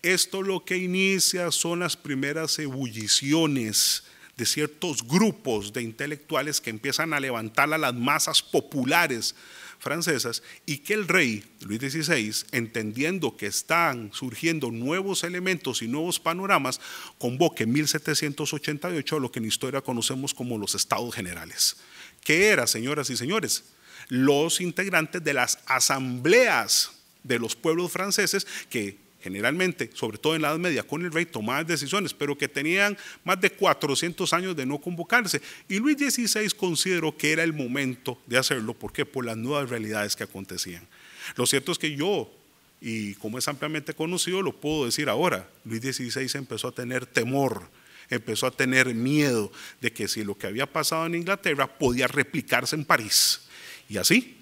Esto lo que inicia son las primeras ebulliciones de ciertos grupos de intelectuales que empiezan a levantar a las masas populares francesas y que el rey Luis XVI, entendiendo que están surgiendo nuevos elementos y nuevos panoramas, convoque en 1788 a lo que en historia conocemos como los estados generales. ¿Qué era, señoras y señores? Los integrantes de las asambleas de los pueblos franceses que generalmente, sobre todo en la Edad Media, con el rey tomaban decisiones, pero que tenían más de 400 años de no convocarse. Y Luis XVI consideró que era el momento de hacerlo, ¿por qué? Por las nuevas realidades que acontecían. Lo cierto es que yo, y como es ampliamente conocido, lo puedo decir ahora, Luis XVI empezó a tener temor empezó a tener miedo de que si lo que había pasado en Inglaterra podía replicarse en París. Y así,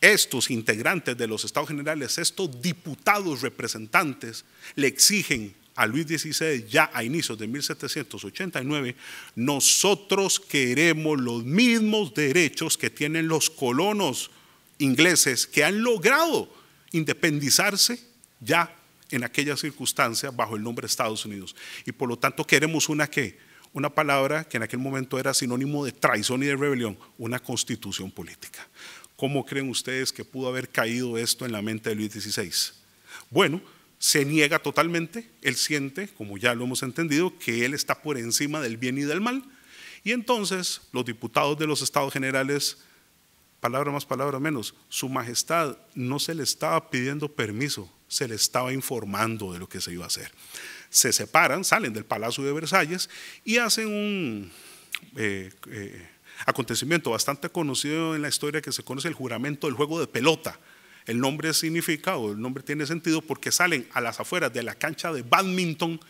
estos integrantes de los estados generales, estos diputados representantes, le exigen a Luis XVI ya a inicios de 1789, nosotros queremos los mismos derechos que tienen los colonos ingleses que han logrado independizarse ya en aquella circunstancia bajo el nombre de Estados Unidos. Y por lo tanto queremos una que, una palabra que en aquel momento era sinónimo de traición y de rebelión, una constitución política. ¿Cómo creen ustedes que pudo haber caído esto en la mente de Luis XVI? Bueno, se niega totalmente, él siente, como ya lo hemos entendido, que él está por encima del bien y del mal, y entonces los diputados de los estados generales, palabra más, palabra menos, su majestad no se le estaba pidiendo permiso, se le estaba informando de lo que se iba a hacer. Se separan, salen del Palacio de Versalles y hacen un... Eh, eh, acontecimiento bastante conocido en la historia que se conoce el juramento del juego de pelota. El nombre significa, o el nombre tiene sentido, porque salen a las afueras de la cancha de badminton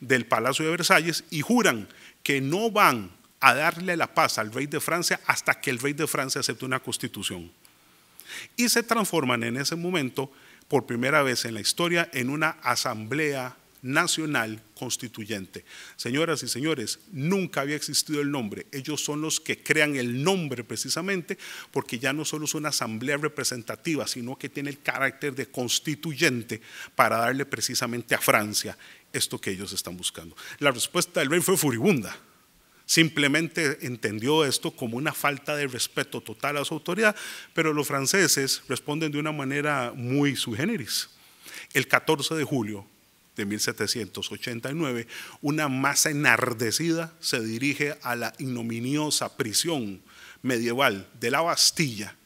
del Palacio de Versalles y juran que no van a darle la paz al rey de Francia hasta que el rey de Francia acepte una constitución. Y se transforman en ese momento, por primera vez en la historia, en una asamblea Nacional Constituyente. Señoras y señores, nunca había existido el nombre. Ellos son los que crean el nombre precisamente porque ya no solo es una asamblea representativa, sino que tiene el carácter de constituyente para darle precisamente a Francia esto que ellos están buscando. La respuesta del rey fue furibunda simplemente entendió esto como una falta de respeto total a su autoridad, pero los franceses responden de una manera muy sui El 14 de julio de 1789, una masa enardecida se dirige a la ignominiosa prisión medieval de la Bastilla.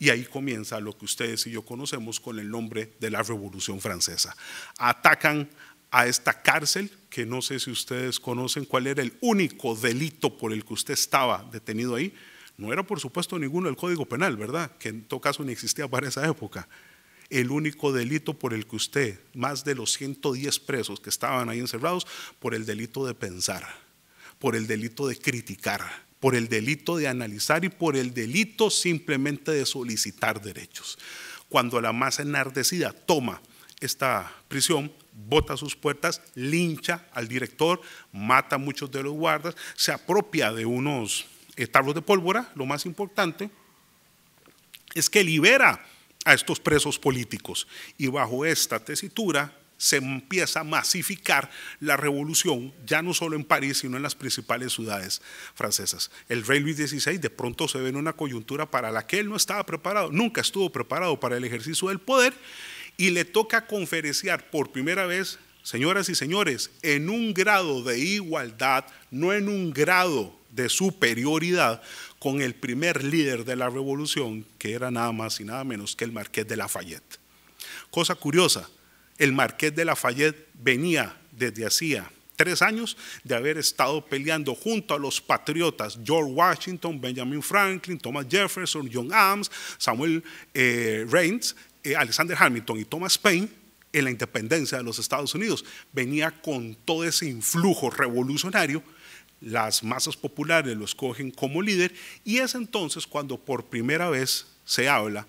Y ahí comienza lo que ustedes y yo conocemos con el nombre de la Revolución Francesa. Atacan a esta cárcel, que no sé si ustedes conocen cuál era el único delito por el que usted estaba detenido ahí. No era, por supuesto, ninguno del Código Penal, ¿verdad? Que en todo caso ni existía para esa época el único delito por el que usted, más de los 110 presos que estaban ahí encerrados, por el delito de pensar, por el delito de criticar, por el delito de analizar y por el delito simplemente de solicitar derechos. Cuando la masa enardecida toma esta prisión, bota sus puertas, lincha al director, mata a muchos de los guardas, se apropia de unos eh, tablos de pólvora, lo más importante es que libera a estos presos políticos. Y bajo esta tesitura se empieza a masificar la revolución, ya no solo en París, sino en las principales ciudades francesas. El rey Luis XVI de pronto se ve en una coyuntura para la que él no estaba preparado, nunca estuvo preparado para el ejercicio del poder, y le toca conferenciar por primera vez, señoras y señores, en un grado de igualdad, no en un grado de superioridad, con el primer líder de la revolución, que era nada más y nada menos que el marqués de Lafayette. Cosa curiosa, el marqués de Lafayette venía desde hacía tres años de haber estado peleando junto a los patriotas George Washington, Benjamin Franklin, Thomas Jefferson, John Adams, Samuel eh, eh Alexander Hamilton y Thomas Paine en la independencia de los Estados Unidos. Venía con todo ese influjo revolucionario las masas populares lo escogen como líder y es entonces cuando por primera vez se habla,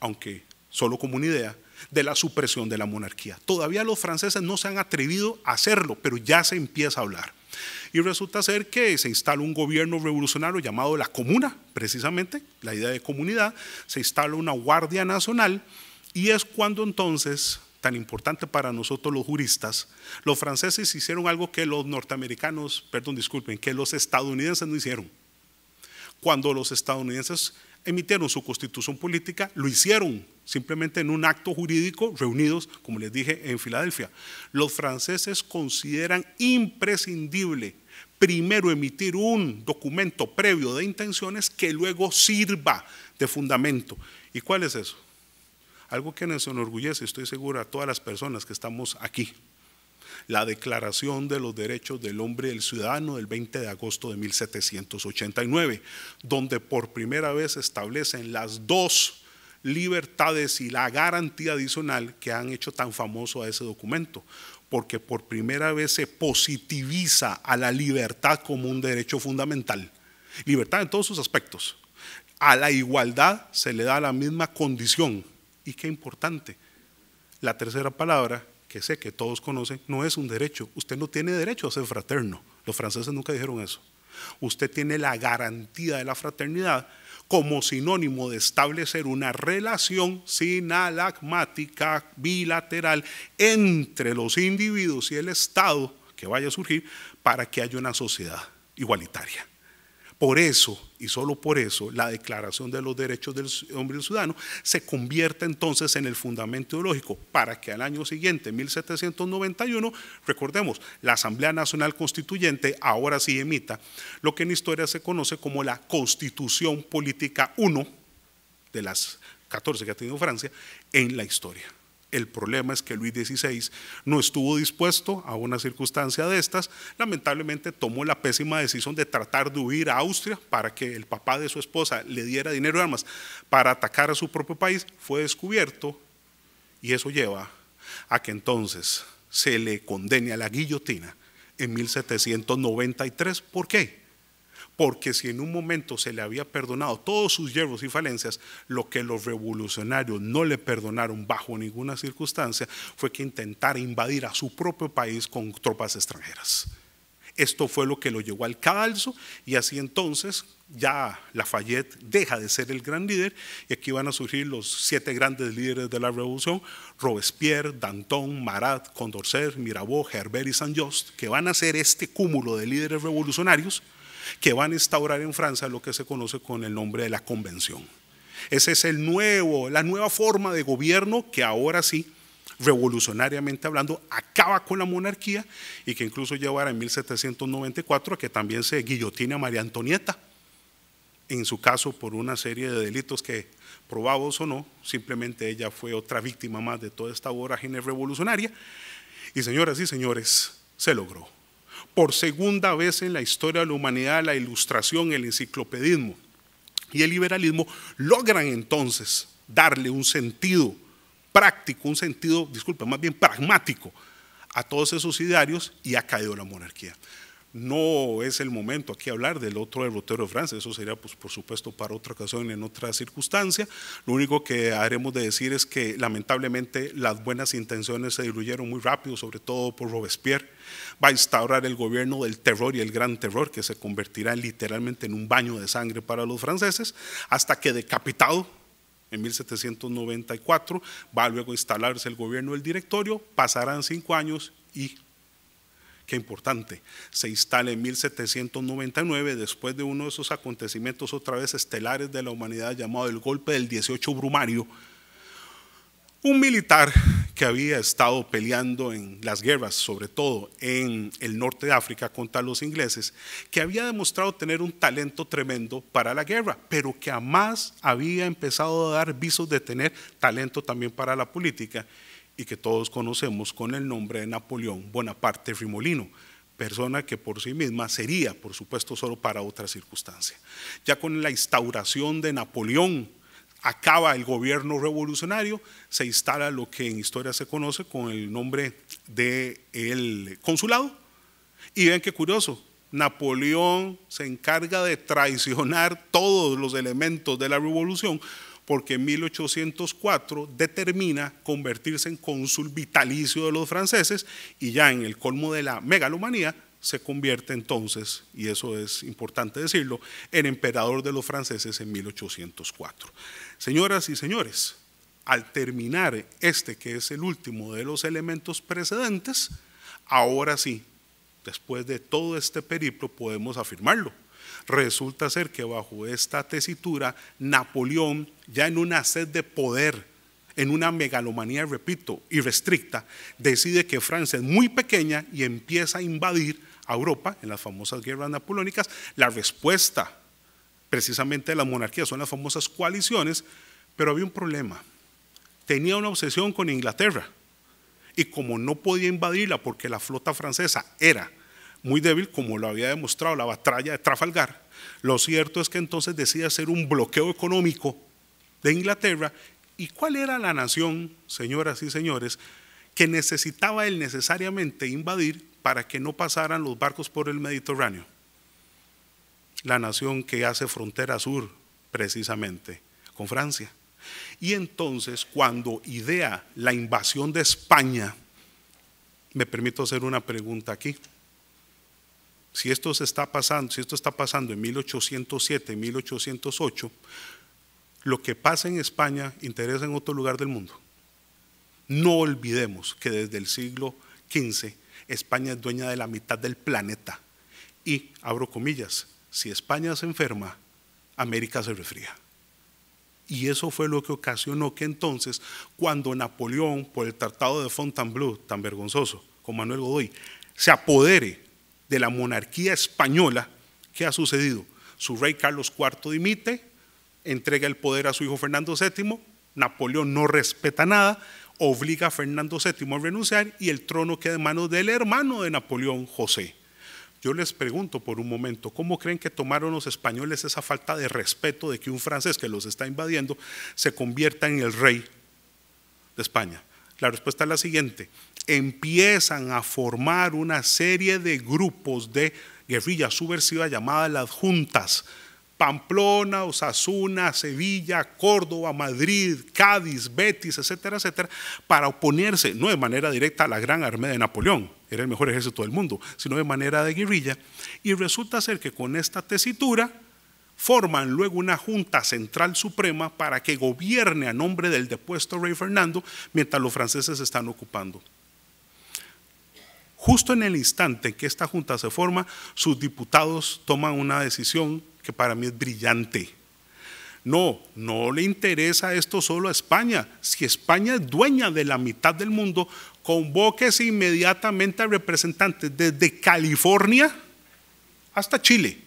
aunque solo como una idea, de la supresión de la monarquía. Todavía los franceses no se han atrevido a hacerlo, pero ya se empieza a hablar. Y resulta ser que se instala un gobierno revolucionario llamado la Comuna, precisamente, la idea de comunidad, se instala una Guardia Nacional y es cuando entonces tan importante para nosotros los juristas, los franceses hicieron algo que los norteamericanos, perdón, disculpen, que los estadounidenses no hicieron. Cuando los estadounidenses emitieron su constitución política, lo hicieron simplemente en un acto jurídico reunidos, como les dije, en Filadelfia. Los franceses consideran imprescindible primero emitir un documento previo de intenciones que luego sirva de fundamento. ¿Y cuál es eso? Algo que nos enorgullece, estoy seguro, a todas las personas que estamos aquí. La Declaración de los Derechos del Hombre y del Ciudadano del 20 de agosto de 1789, donde por primera vez establecen las dos libertades y la garantía adicional que han hecho tan famoso a ese documento, porque por primera vez se positiviza a la libertad como un derecho fundamental. Libertad en todos sus aspectos. A la igualdad se le da la misma condición y qué importante. La tercera palabra, que sé que todos conocen, no es un derecho. Usted no tiene derecho a ser fraterno. Los franceses nunca dijeron eso. Usted tiene la garantía de la fraternidad como sinónimo de establecer una relación sinalagmática bilateral entre los individuos y el Estado que vaya a surgir para que haya una sociedad igualitaria. Por eso, y solo por eso, la Declaración de los Derechos del Hombre y del Ciudadano se convierte entonces en el fundamento ideológico para que al año siguiente, 1791, recordemos, la Asamblea Nacional Constituyente ahora sí emita lo que en historia se conoce como la Constitución Política 1 de las 14 que ha tenido Francia en la historia. El problema es que Luis XVI no estuvo dispuesto a una circunstancia de estas. Lamentablemente tomó la pésima decisión de tratar de huir a Austria para que el papá de su esposa le diera dinero y armas para atacar a su propio país. Fue descubierto y eso lleva a que entonces se le condene a la guillotina en 1793. ¿Por qué? porque si en un momento se le había perdonado todos sus yerros y falencias, lo que los revolucionarios no le perdonaron bajo ninguna circunstancia fue que intentara invadir a su propio país con tropas extranjeras. Esto fue lo que lo llevó al cadalso y así entonces ya Lafayette deja de ser el gran líder y aquí van a surgir los siete grandes líderes de la revolución, Robespierre, Danton, Marat, Condorcet, Mirabeau, Herbert y Saint-Just, que van a ser este cúmulo de líderes revolucionarios que van a instaurar en Francia lo que se conoce con el nombre de la Convención. Esa es el nuevo, la nueva forma de gobierno que ahora sí, revolucionariamente hablando, acaba con la monarquía y que incluso llevará en 1794 a que también se guillotine a María Antonieta, en su caso por una serie de delitos que, probados o no, simplemente ella fue otra víctima más de toda esta vorágine revolucionaria. Y señoras y señores, se logró por segunda vez en la historia de la humanidad la ilustración, el enciclopedismo y el liberalismo logran entonces darle un sentido práctico, un sentido, disculpe, más bien pragmático a todos esos idearios y ha caído la monarquía. No es el momento aquí hablar del otro derrotero de Francia, eso sería pues, por supuesto para otra ocasión, en otra circunstancia. Lo único que haremos de decir es que lamentablemente las buenas intenciones se diluyeron muy rápido, sobre todo por Robespierre va a instaurar el gobierno del terror y el gran terror, que se convertirá literalmente en un baño de sangre para los franceses, hasta que decapitado en 1794 va luego a instalarse el gobierno del directorio, pasarán cinco años y qué importante, se instala en 1799, después de uno de esos acontecimientos otra vez estelares de la humanidad llamado el golpe del 18 Brumario, un militar que había estado peleando en las guerras, sobre todo en el norte de África contra los ingleses, que había demostrado tener un talento tremendo para la guerra, pero que además había empezado a dar visos de tener talento también para la política y que todos conocemos con el nombre de Napoleón Bonaparte Rimolino, persona que por sí misma sería, por supuesto, solo para otra circunstancia. Ya con la instauración de Napoleón acaba el gobierno revolucionario, se instala lo que en historia se conoce con el nombre de el consulado. Y ven qué curioso, Napoleón se encarga de traicionar todos los elementos de la revolución porque en 1804 determina convertirse en cónsul vitalicio de los franceses y ya en el colmo de la megalomanía se convierte entonces, y eso es importante decirlo, en emperador de los franceses en 1804. Señoras y señores, al terminar este que es el último de los elementos precedentes, ahora sí, después de todo este periplo podemos afirmarlo. Resulta ser que bajo esta tesitura, Napoleón, ya en una sed de poder, en una megalomanía, repito, irrestricta, decide que Francia es muy pequeña y empieza a invadir Europa, en las famosas guerras napoleónicas, la respuesta precisamente de la monarquía, son las famosas coaliciones, pero había un problema. Tenía una obsesión con Inglaterra y como no podía invadirla porque la flota francesa era muy débil, como lo había demostrado la batalla de Trafalgar, lo cierto es que entonces decía hacer un bloqueo económico de Inglaterra. ¿Y cuál era la nación, señoras y señores, que necesitaba él necesariamente invadir para que no pasaran los barcos por el Mediterráneo. La nación que hace frontera sur, precisamente, con Francia. Y entonces, cuando idea la invasión de España, me permito hacer una pregunta aquí. Si esto se está pasando, si esto está pasando en 1807, 1808, lo que pasa en España interesa en otro lugar del mundo. No olvidemos que desde el siglo XV España es dueña de la mitad del planeta. Y, abro comillas, si España se enferma, América se refría. Y eso fue lo que ocasionó que entonces, cuando Napoleón, por el Tratado de Fontainebleau, tan vergonzoso, como Manuel Godoy, se apodere de la monarquía española, ¿qué ha sucedido? Su rey Carlos IV dimite, entrega el poder a su hijo Fernando VII, Napoleón no respeta nada, obliga a Fernando VII a renunciar y el trono queda en manos del hermano de Napoleón, José. Yo les pregunto por un momento, ¿cómo creen que tomaron los españoles esa falta de respeto de que un francés que los está invadiendo se convierta en el rey de España? La respuesta es la siguiente. Empiezan a formar una serie de grupos de guerrillas subversivas llamadas las juntas, Pamplona, Osasuna, Sevilla, Córdoba, Madrid, Cádiz, Betis, etcétera, etcétera, para oponerse, no de manera directa a la gran armada de Napoleón, era el mejor ejército del mundo, sino de manera de guerrilla. Y resulta ser que con esta tesitura forman luego una Junta Central Suprema para que gobierne a nombre del depuesto rey Fernando mientras los franceses están ocupando. Justo en el instante en que esta junta se forma, sus diputados toman una decisión que para mí es brillante. No, no le interesa esto solo a España. Si España es dueña de la mitad del mundo, convoquese inmediatamente a representantes desde California hasta Chile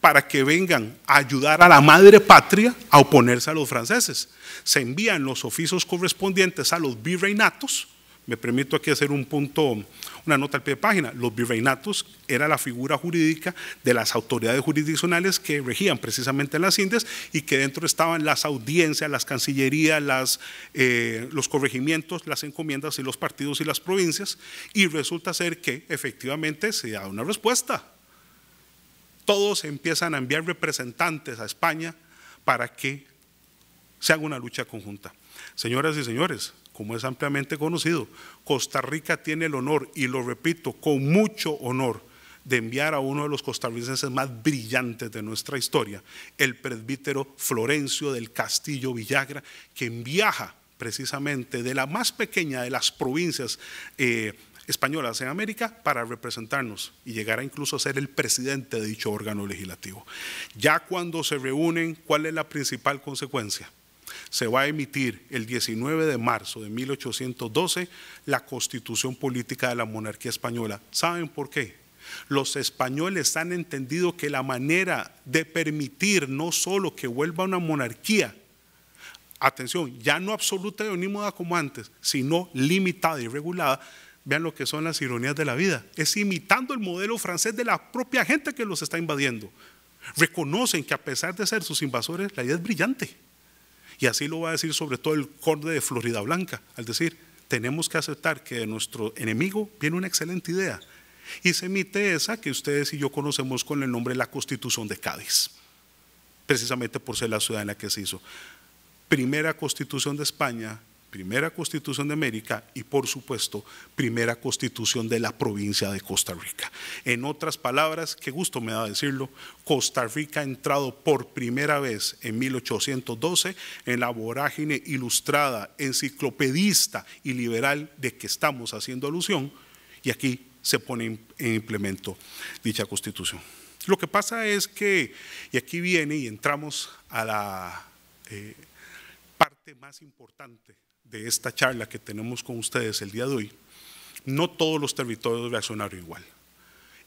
para que vengan a ayudar a la madre patria a oponerse a los franceses. Se envían los oficios correspondientes a los virreinatos me permito aquí hacer un punto, una nota al pie de página. Los virreinatos era la figura jurídica de las autoridades jurisdiccionales que regían precisamente las Indias y que dentro estaban las audiencias, las cancillerías, eh, los corregimientos, las encomiendas y los partidos y las provincias. Y resulta ser que efectivamente se da una respuesta. Todos empiezan a enviar representantes a España para que se haga una lucha conjunta. Señoras y señores, como es ampliamente conocido, Costa Rica tiene el honor, y lo repito, con mucho honor, de enviar a uno de los costarricenses más brillantes de nuestra historia, el presbítero Florencio del Castillo Villagra, quien viaja precisamente de la más pequeña de las provincias eh, españolas en América para representarnos y llegar a incluso a ser el presidente de dicho órgano legislativo. Ya cuando se reúnen, ¿cuál es la principal consecuencia? se va a emitir el 19 de marzo de 1812 la constitución política de la monarquía española. ¿Saben por qué? Los españoles han entendido que la manera de permitir no solo que vuelva una monarquía, atención, ya no absoluta y onímoda como antes, sino limitada y regulada, vean lo que son las ironías de la vida, es imitando el modelo francés de la propia gente que los está invadiendo. Reconocen que a pesar de ser sus invasores, la idea es brillante. Y así lo va a decir sobre todo el Corde de Florida Blanca, al decir, tenemos que aceptar que de nuestro enemigo viene una excelente idea. Y se emite esa que ustedes y yo conocemos con el nombre de la Constitución de Cádiz, precisamente por ser la ciudad en la que se hizo. Primera Constitución de España primera constitución de América y por supuesto primera constitución de la provincia de Costa Rica. En otras palabras, qué gusto me da decirlo, Costa Rica ha entrado por primera vez en 1812 en la vorágine ilustrada, enciclopedista y liberal de que estamos haciendo alusión y aquí se pone en implemento dicha constitución. Lo que pasa es que, y aquí viene y entramos a la... Eh, parte más importante de esta charla que tenemos con ustedes el día de hoy, no todos los territorios reaccionaron igual.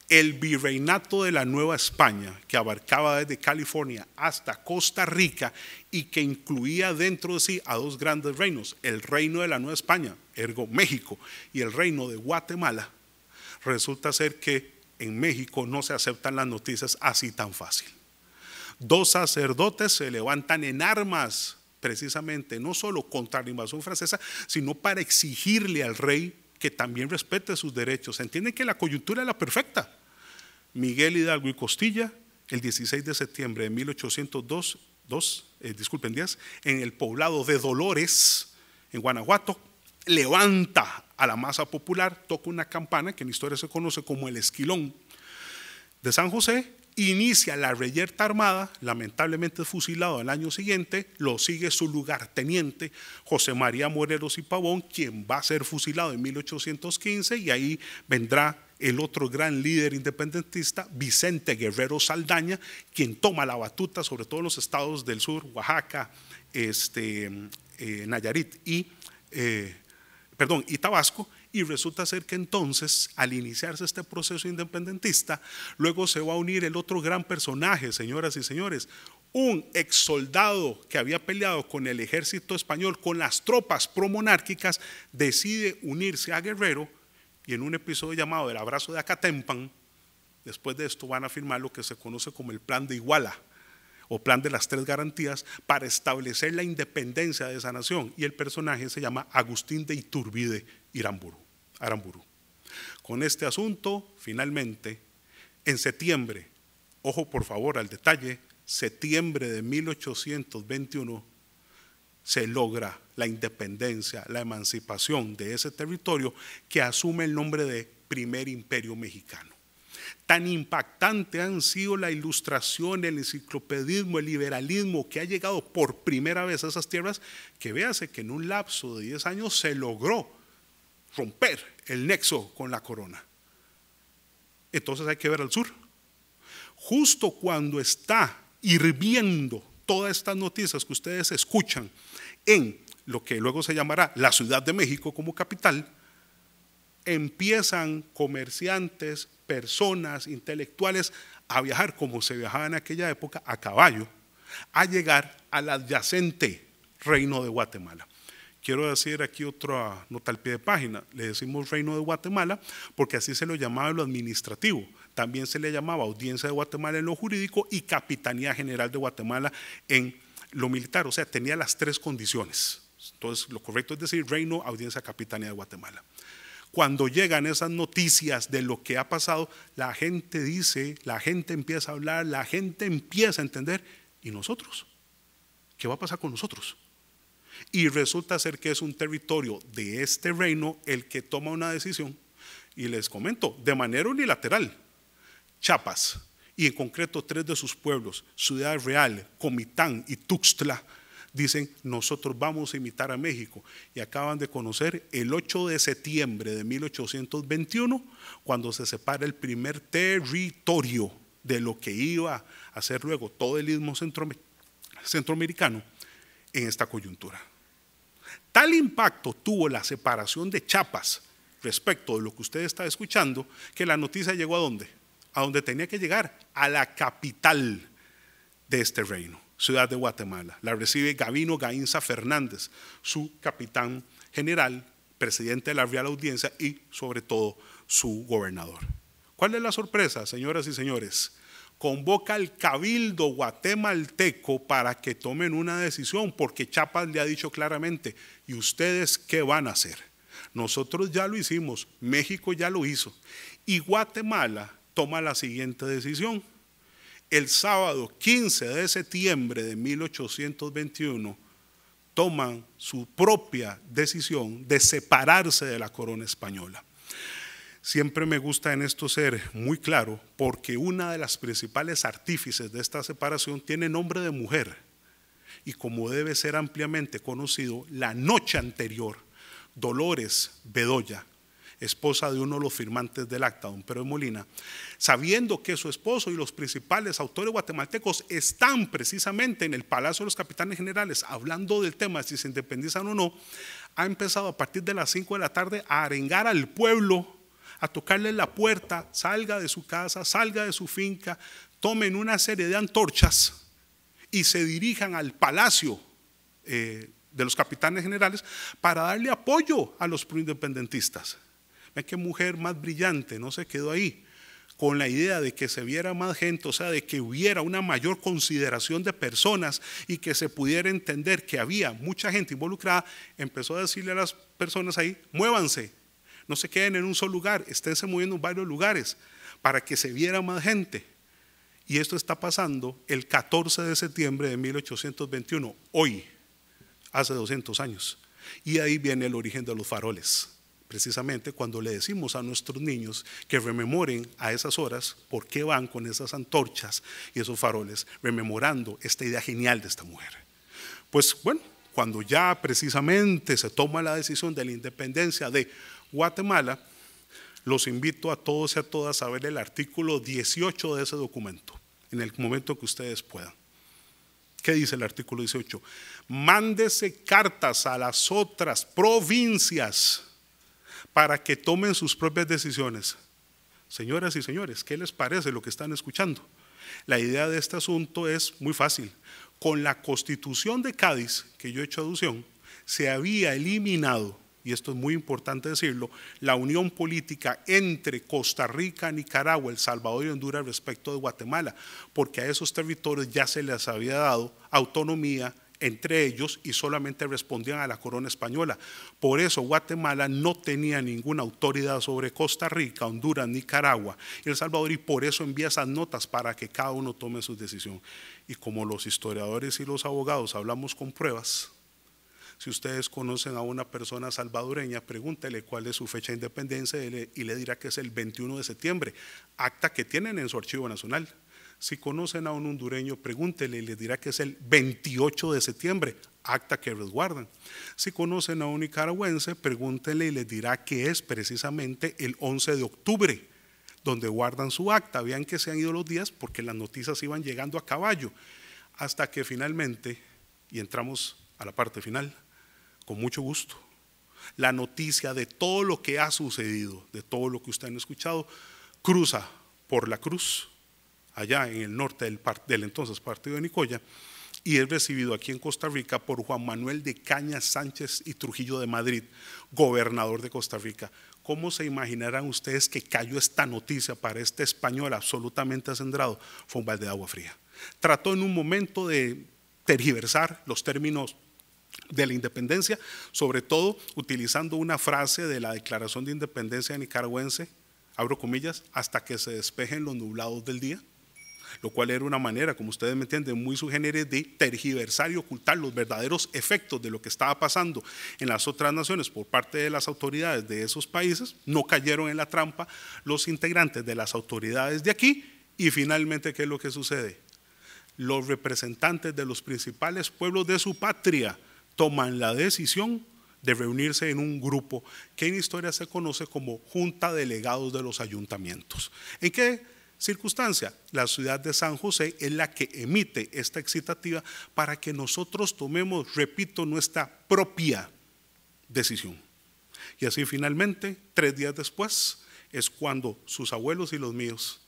El virreinato de la Nueva España, que abarcaba desde California hasta Costa Rica y que incluía dentro de sí a dos grandes reinos, el reino de la Nueva España, ergo México, y el reino de Guatemala, resulta ser que en México no se aceptan las noticias así tan fácil. Dos sacerdotes se levantan en armas precisamente no solo contra la invasión francesa, sino para exigirle al rey que también respete sus derechos. Entienden que la coyuntura es la perfecta. Miguel Hidalgo y Costilla, el 16 de septiembre de 1802, eh, disculpen, en el poblado de Dolores, en Guanajuato, levanta a la masa popular, toca una campana que en historia se conoce como el esquilón de San José inicia la reyerta armada, lamentablemente fusilado el año siguiente, lo sigue su lugarteniente José María Morelos y Pavón, quien va a ser fusilado en 1815 y ahí vendrá el otro gran líder independentista, Vicente Guerrero Saldaña, quien toma la batuta sobre todos los estados del sur, Oaxaca, este, eh, Nayarit y, eh, y Tabasco, y resulta ser que entonces, al iniciarse este proceso independentista, luego se va a unir el otro gran personaje, señoras y señores, un ex soldado que había peleado con el ejército español, con las tropas promonárquicas, decide unirse a Guerrero y en un episodio llamado El abrazo de Acatempan, después de esto van a firmar lo que se conoce como el Plan de Iguala o Plan de las Tres Garantías para establecer la independencia de esa nación. Y el personaje se llama Agustín de Iturbide Iramburu. Aramburu. Con este asunto, finalmente, en septiembre, ojo por favor al detalle, septiembre de 1821, se logra la independencia, la emancipación de ese territorio que asume el nombre de primer imperio mexicano. Tan impactante han sido la ilustración, el enciclopedismo, el liberalismo que ha llegado por primera vez a esas tierras, que véase que en un lapso de 10 años se logró romper el nexo con la corona. Entonces hay que ver al sur. Justo cuando está hirviendo todas estas noticias que ustedes escuchan en lo que luego se llamará la Ciudad de México como capital, empiezan comerciantes, personas, intelectuales a viajar como se viajaba en aquella época a caballo, a llegar al adyacente reino de Guatemala quiero decir aquí otra nota al pie de página. Le decimos Reino de Guatemala porque así se lo llamaba en lo administrativo. También se le llamaba Audiencia de Guatemala en lo jurídico y Capitanía General de Guatemala en lo militar. O sea, tenía las tres condiciones. Entonces, lo correcto es decir Reino, Audiencia, Capitanía de Guatemala. Cuando llegan esas noticias de lo que ha pasado, la gente dice, la gente empieza a hablar, la gente empieza a entender. ¿Y nosotros? ¿Qué va a pasar con nosotros? Y resulta ser que es un territorio de este reino el que toma una decisión. Y les comento, de manera unilateral, Chiapas, y en concreto tres de sus pueblos, Ciudad Real, Comitán y Tuxtla, dicen, nosotros vamos a imitar a México. Y acaban de conocer el 8 de septiembre de 1821, cuando se separa el primer territorio de lo que iba a ser luego todo el istmo centroamericano en esta coyuntura. Tal impacto tuvo la separación de chapas respecto de lo que usted está escuchando, que la noticia llegó a dónde? A donde tenía que llegar, a la capital de este reino, Ciudad de Guatemala. La recibe Gavino Gainza Fernández, su capitán general, presidente de la Real Audiencia y sobre todo su gobernador. ¿Cuál es la sorpresa, señoras y señores? convoca al cabildo guatemalteco para que tomen una decisión, porque Chapas le ha dicho claramente, ¿y ustedes qué van a hacer? Nosotros ya lo hicimos, México ya lo hizo, y Guatemala toma la siguiente decisión. El sábado 15 de septiembre de 1821 toman su propia decisión de separarse de la corona española. Siempre me gusta en esto ser muy claro porque una de las principales artífices de esta separación tiene nombre de mujer y como debe ser ampliamente conocido, la noche anterior, Dolores Bedoya, esposa de uno de los firmantes del acta, don Pedro de Molina, sabiendo que su esposo y los principales autores guatemaltecos están precisamente en el Palacio de los Capitanes Generales hablando del tema de si se independizan o no, ha empezado a partir de las 5 de la tarde a arengar al pueblo a tocarle la puerta, salga de su casa, salga de su finca, tomen una serie de antorchas y se dirijan al palacio eh, de los capitanes generales para darle apoyo a los proindependentistas. Ve qué mujer más brillante, no se quedó ahí con la idea de que se viera más gente, o sea, de que hubiera una mayor consideración de personas y que se pudiera entender que había mucha gente involucrada, empezó a decirle a las personas ahí, muévanse, no se queden en un solo lugar, esténse moviendo en varios lugares para que se viera más gente. Y esto está pasando el 14 de septiembre de 1821, hoy, hace 200 años. Y ahí viene el origen de los faroles. Precisamente cuando le decimos a nuestros niños que rememoren a esas horas por qué van con esas antorchas y esos faroles, rememorando esta idea genial de esta mujer. Pues bueno, cuando ya precisamente se toma la decisión de la independencia de Guatemala, los invito a todos y a todas a ver el artículo 18 de ese documento, en el momento que ustedes puedan. ¿Qué dice el artículo 18? Mándese cartas a las otras provincias para que tomen sus propias decisiones. Señoras y señores, ¿qué les parece lo que están escuchando? La idea de este asunto es muy fácil. Con la constitución de Cádiz, que yo he hecho aducción, se había eliminado y esto es muy importante decirlo, la unión política entre Costa Rica, Nicaragua, El Salvador y Honduras respecto de Guatemala, porque a esos territorios ya se les había dado autonomía entre ellos y solamente respondían a la corona española. Por eso Guatemala no tenía ninguna autoridad sobre Costa Rica, Honduras, Nicaragua, y El Salvador y por eso envía esas notas para que cada uno tome su decisión. Y como los historiadores y los abogados hablamos con pruebas, si ustedes conocen a una persona salvadoreña, pregúntele cuál es su fecha de independencia y le dirá que es el 21 de septiembre, acta que tienen en su archivo nacional. Si conocen a un hondureño, pregúntele y le dirá que es el 28 de septiembre, acta que resguardan. Si conocen a un nicaragüense, pregúntele y le dirá que es precisamente el 11 de octubre, donde guardan su acta. Vean que se han ido los días porque las noticias iban llegando a caballo, hasta que finalmente, y entramos a la parte final, con mucho gusto, la noticia de todo lo que ha sucedido, de todo lo que ustedes han escuchado, cruza por la cruz, allá en el norte del, entonces partido de Nicoya, y es recibido aquí en Costa Rica por Juan Manuel de Cañas Sánchez y Trujillo de Madrid, gobernador de Costa Rica. ¿Cómo se imaginarán ustedes que cayó esta noticia para este español absolutamente acendrado? Fue un de agua fría. Trató en un momento de tergiversar los términos de la independencia, sobre todo utilizando una frase de la Declaración de Independencia nicaragüense, abro comillas, hasta que se despejen los nublados del día, lo cual era una manera, como ustedes me entienden, muy sugerente de tergiversar y ocultar los verdaderos efectos de lo que estaba pasando en las otras naciones por parte de las autoridades de esos países. No cayeron en la trampa los integrantes de las autoridades de aquí y finalmente, ¿qué es lo que sucede? Los representantes de los principales pueblos de su patria toman la decisión de reunirse en un grupo que en historia se conoce como Junta Delegados de los Ayuntamientos. ¿En qué circunstancia? La ciudad de San José es la que emite esta excitativa para que nosotros tomemos, repito, nuestra propia decisión. Y así finalmente, tres días después, es cuando sus abuelos y los míos,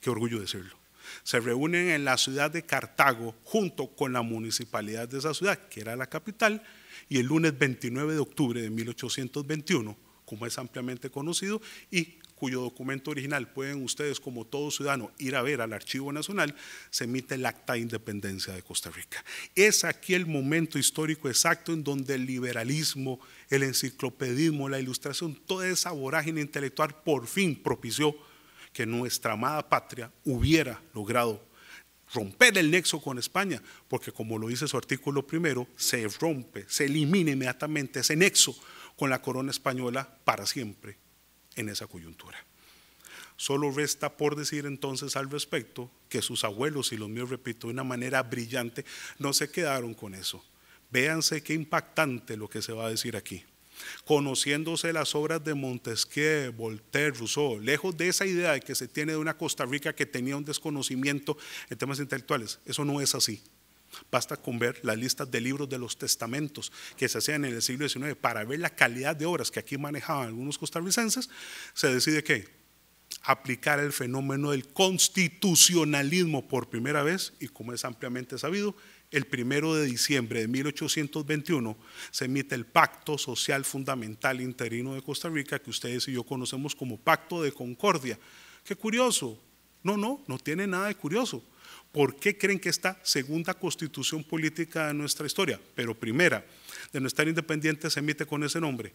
qué orgullo decirlo, se reúnen en la ciudad de Cartago junto con la municipalidad de esa ciudad, que era la capital, y el lunes 29 de octubre de 1821, como es ampliamente conocido, y cuyo documento original pueden ustedes, como todo ciudadano, ir a ver al Archivo Nacional, se emite el Acta de Independencia de Costa Rica. Es aquí el momento histórico exacto en donde el liberalismo, el enciclopedismo, la ilustración, toda esa vorágine intelectual por fin propició que nuestra amada patria hubiera logrado romper el nexo con España, porque como lo dice su artículo primero, se rompe, se elimina inmediatamente ese nexo con la corona española para siempre en esa coyuntura. Solo resta por decir entonces al respecto que sus abuelos, y los míos repito, de una manera brillante, no se quedaron con eso. Véanse qué impactante lo que se va a decir aquí conociéndose las obras de Montesquieu, Voltaire, Rousseau, lejos de esa idea de que se tiene de una Costa Rica que tenía un desconocimiento en temas intelectuales. Eso no es así. Basta con ver las listas de libros de los testamentos que se hacían en el siglo XIX para ver la calidad de obras que aquí manejaban algunos costarricenses, se decide que aplicar el fenómeno del constitucionalismo por primera vez, y como es ampliamente sabido, el primero de diciembre de 1821 se emite el Pacto Social Fundamental Interino de Costa Rica, que ustedes y yo conocemos como Pacto de Concordia. Qué curioso. No, no, no tiene nada de curioso. ¿Por qué creen que esta segunda constitución política de nuestra historia, pero primera de nuestra independiente, se emite con ese nombre?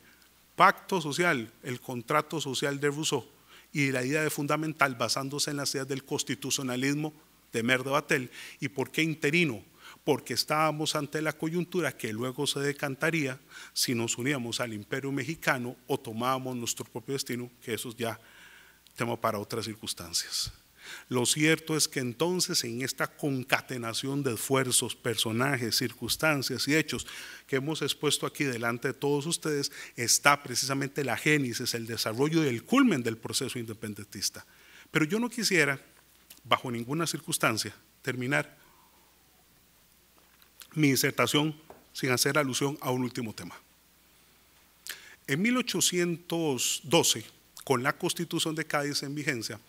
Pacto Social, el contrato social de Rousseau y la idea de fundamental basándose en las ideas del constitucionalismo de Mer de Batel. ¿Y por qué interino? porque estábamos ante la coyuntura que luego se decantaría si nos uníamos al imperio mexicano o tomábamos nuestro propio destino, que eso ya tema para otras circunstancias. Lo cierto es que entonces en esta concatenación de esfuerzos, personajes, circunstancias y hechos que hemos expuesto aquí delante de todos ustedes está precisamente la génesis, el desarrollo y el culmen del proceso independentista. Pero yo no quisiera, bajo ninguna circunstancia, terminar mi disertación sin hacer alusión a un último tema. En 1812, con la Constitución de Cádiz en vigencia,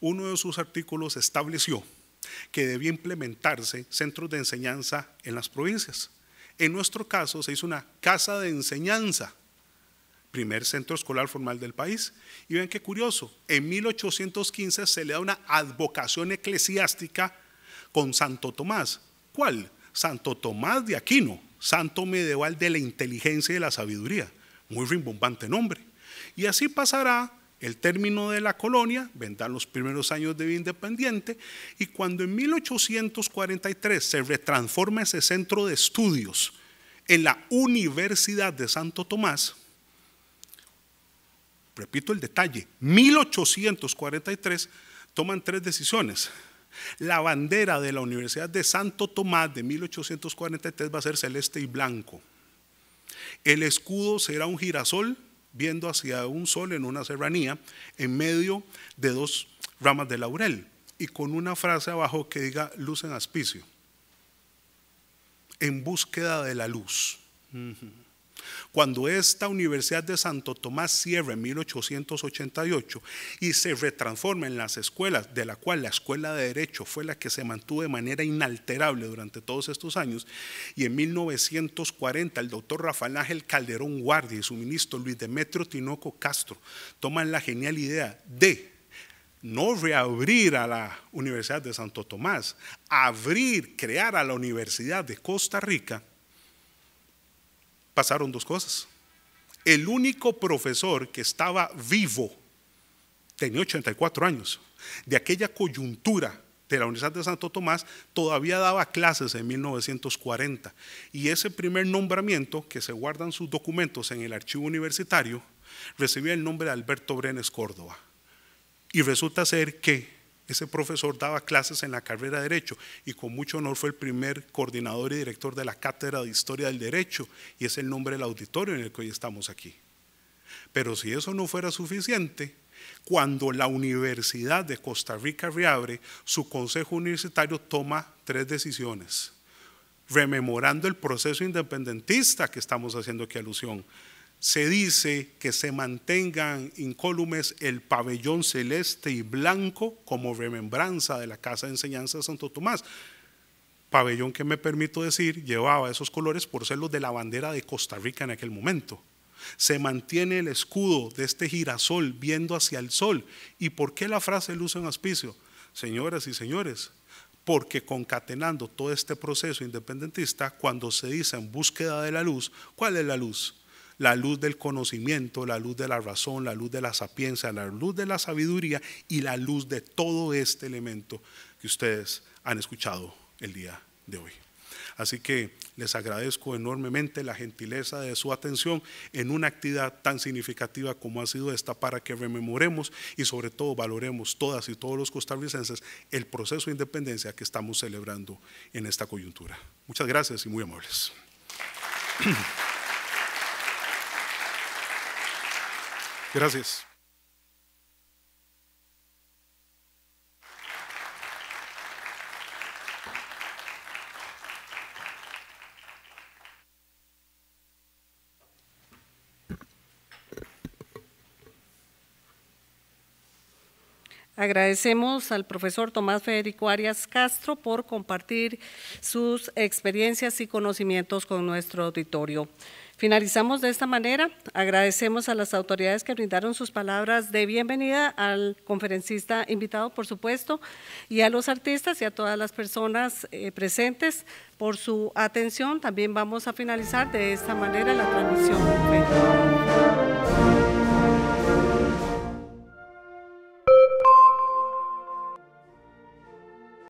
uno de sus artículos estableció que debía implementarse centros de enseñanza en las provincias. En nuestro caso se hizo una casa de enseñanza, primer centro escolar formal del país. Y ven qué curioso, en 1815 se le da una advocación eclesiástica con Santo Tomás. ¿Cuál? Santo Tomás de Aquino, santo medieval de la inteligencia y de la sabiduría. Muy rimbombante nombre. Y así pasará el término de la colonia, vendrán los primeros años de vida independiente, y cuando en 1843 se retransforma ese centro de estudios en la Universidad de Santo Tomás, repito el detalle, 1843 toman tres decisiones. La bandera de la Universidad de Santo Tomás de 1843 va a ser celeste y blanco. El escudo será un girasol viendo hacia un sol en una serranía en medio de dos ramas de laurel y con una frase abajo que diga luz en aspicio, en búsqueda de la luz. Cuando esta Universidad de Santo Tomás cierra en 1888 y se retransforma en las escuelas, de la cual la Escuela de Derecho fue la que se mantuvo de manera inalterable durante todos estos años, y en 1940 el doctor Rafael Ángel Calderón Guardia y su ministro Luis Demetrio Tinoco Castro toman la genial idea de no reabrir a la Universidad de Santo Tomás, abrir, crear a la Universidad de Costa Rica pasaron dos cosas. El único profesor que estaba vivo tenía 84 años. De aquella coyuntura de la Universidad de Santo Tomás, todavía daba clases en 1940. Y ese primer nombramiento, que se guardan sus documentos en el archivo universitario, recibía el nombre de Alberto Brenes Córdoba. Y resulta ser que ese profesor daba clases en la carrera de Derecho y con mucho honor fue el primer coordinador y director de la Cátedra de Historia del Derecho y es el nombre del auditorio en el que hoy estamos aquí. Pero si eso no fuera suficiente, cuando la Universidad de Costa Rica reabre, su consejo universitario toma tres decisiones, rememorando el proceso independentista que estamos haciendo aquí alusión, se dice que se mantengan incólumes el pabellón celeste y blanco como remembranza de la Casa de Enseñanza de Santo Tomás. Pabellón que me permito decir llevaba esos colores por ser los de la bandera de Costa Rica en aquel momento. Se mantiene el escudo de este girasol viendo hacia el sol. ¿Y por qué la frase luz en auspicio? Señoras y señores, porque concatenando todo este proceso independentista, cuando se dice en búsqueda de la luz, ¿cuál es la luz? la luz del conocimiento, la luz de la razón, la luz de la sapiencia, la luz de la sabiduría y la luz de todo este elemento que ustedes han escuchado el día de hoy. Así que les agradezco enormemente la gentileza de su atención en una actividad tan significativa como ha sido esta para que rememoremos y sobre todo valoremos todas y todos los costarricenses el proceso de independencia que estamos celebrando en esta coyuntura. Muchas gracias y muy amables. Gracias. Agradecemos al profesor Tomás Federico Arias Castro por compartir sus experiencias y conocimientos con nuestro auditorio. Finalizamos de esta manera. Agradecemos a las autoridades que brindaron sus palabras de bienvenida al conferencista invitado, por supuesto, y a los artistas y a todas las personas eh, presentes por su atención. También vamos a finalizar de esta manera la transmisión.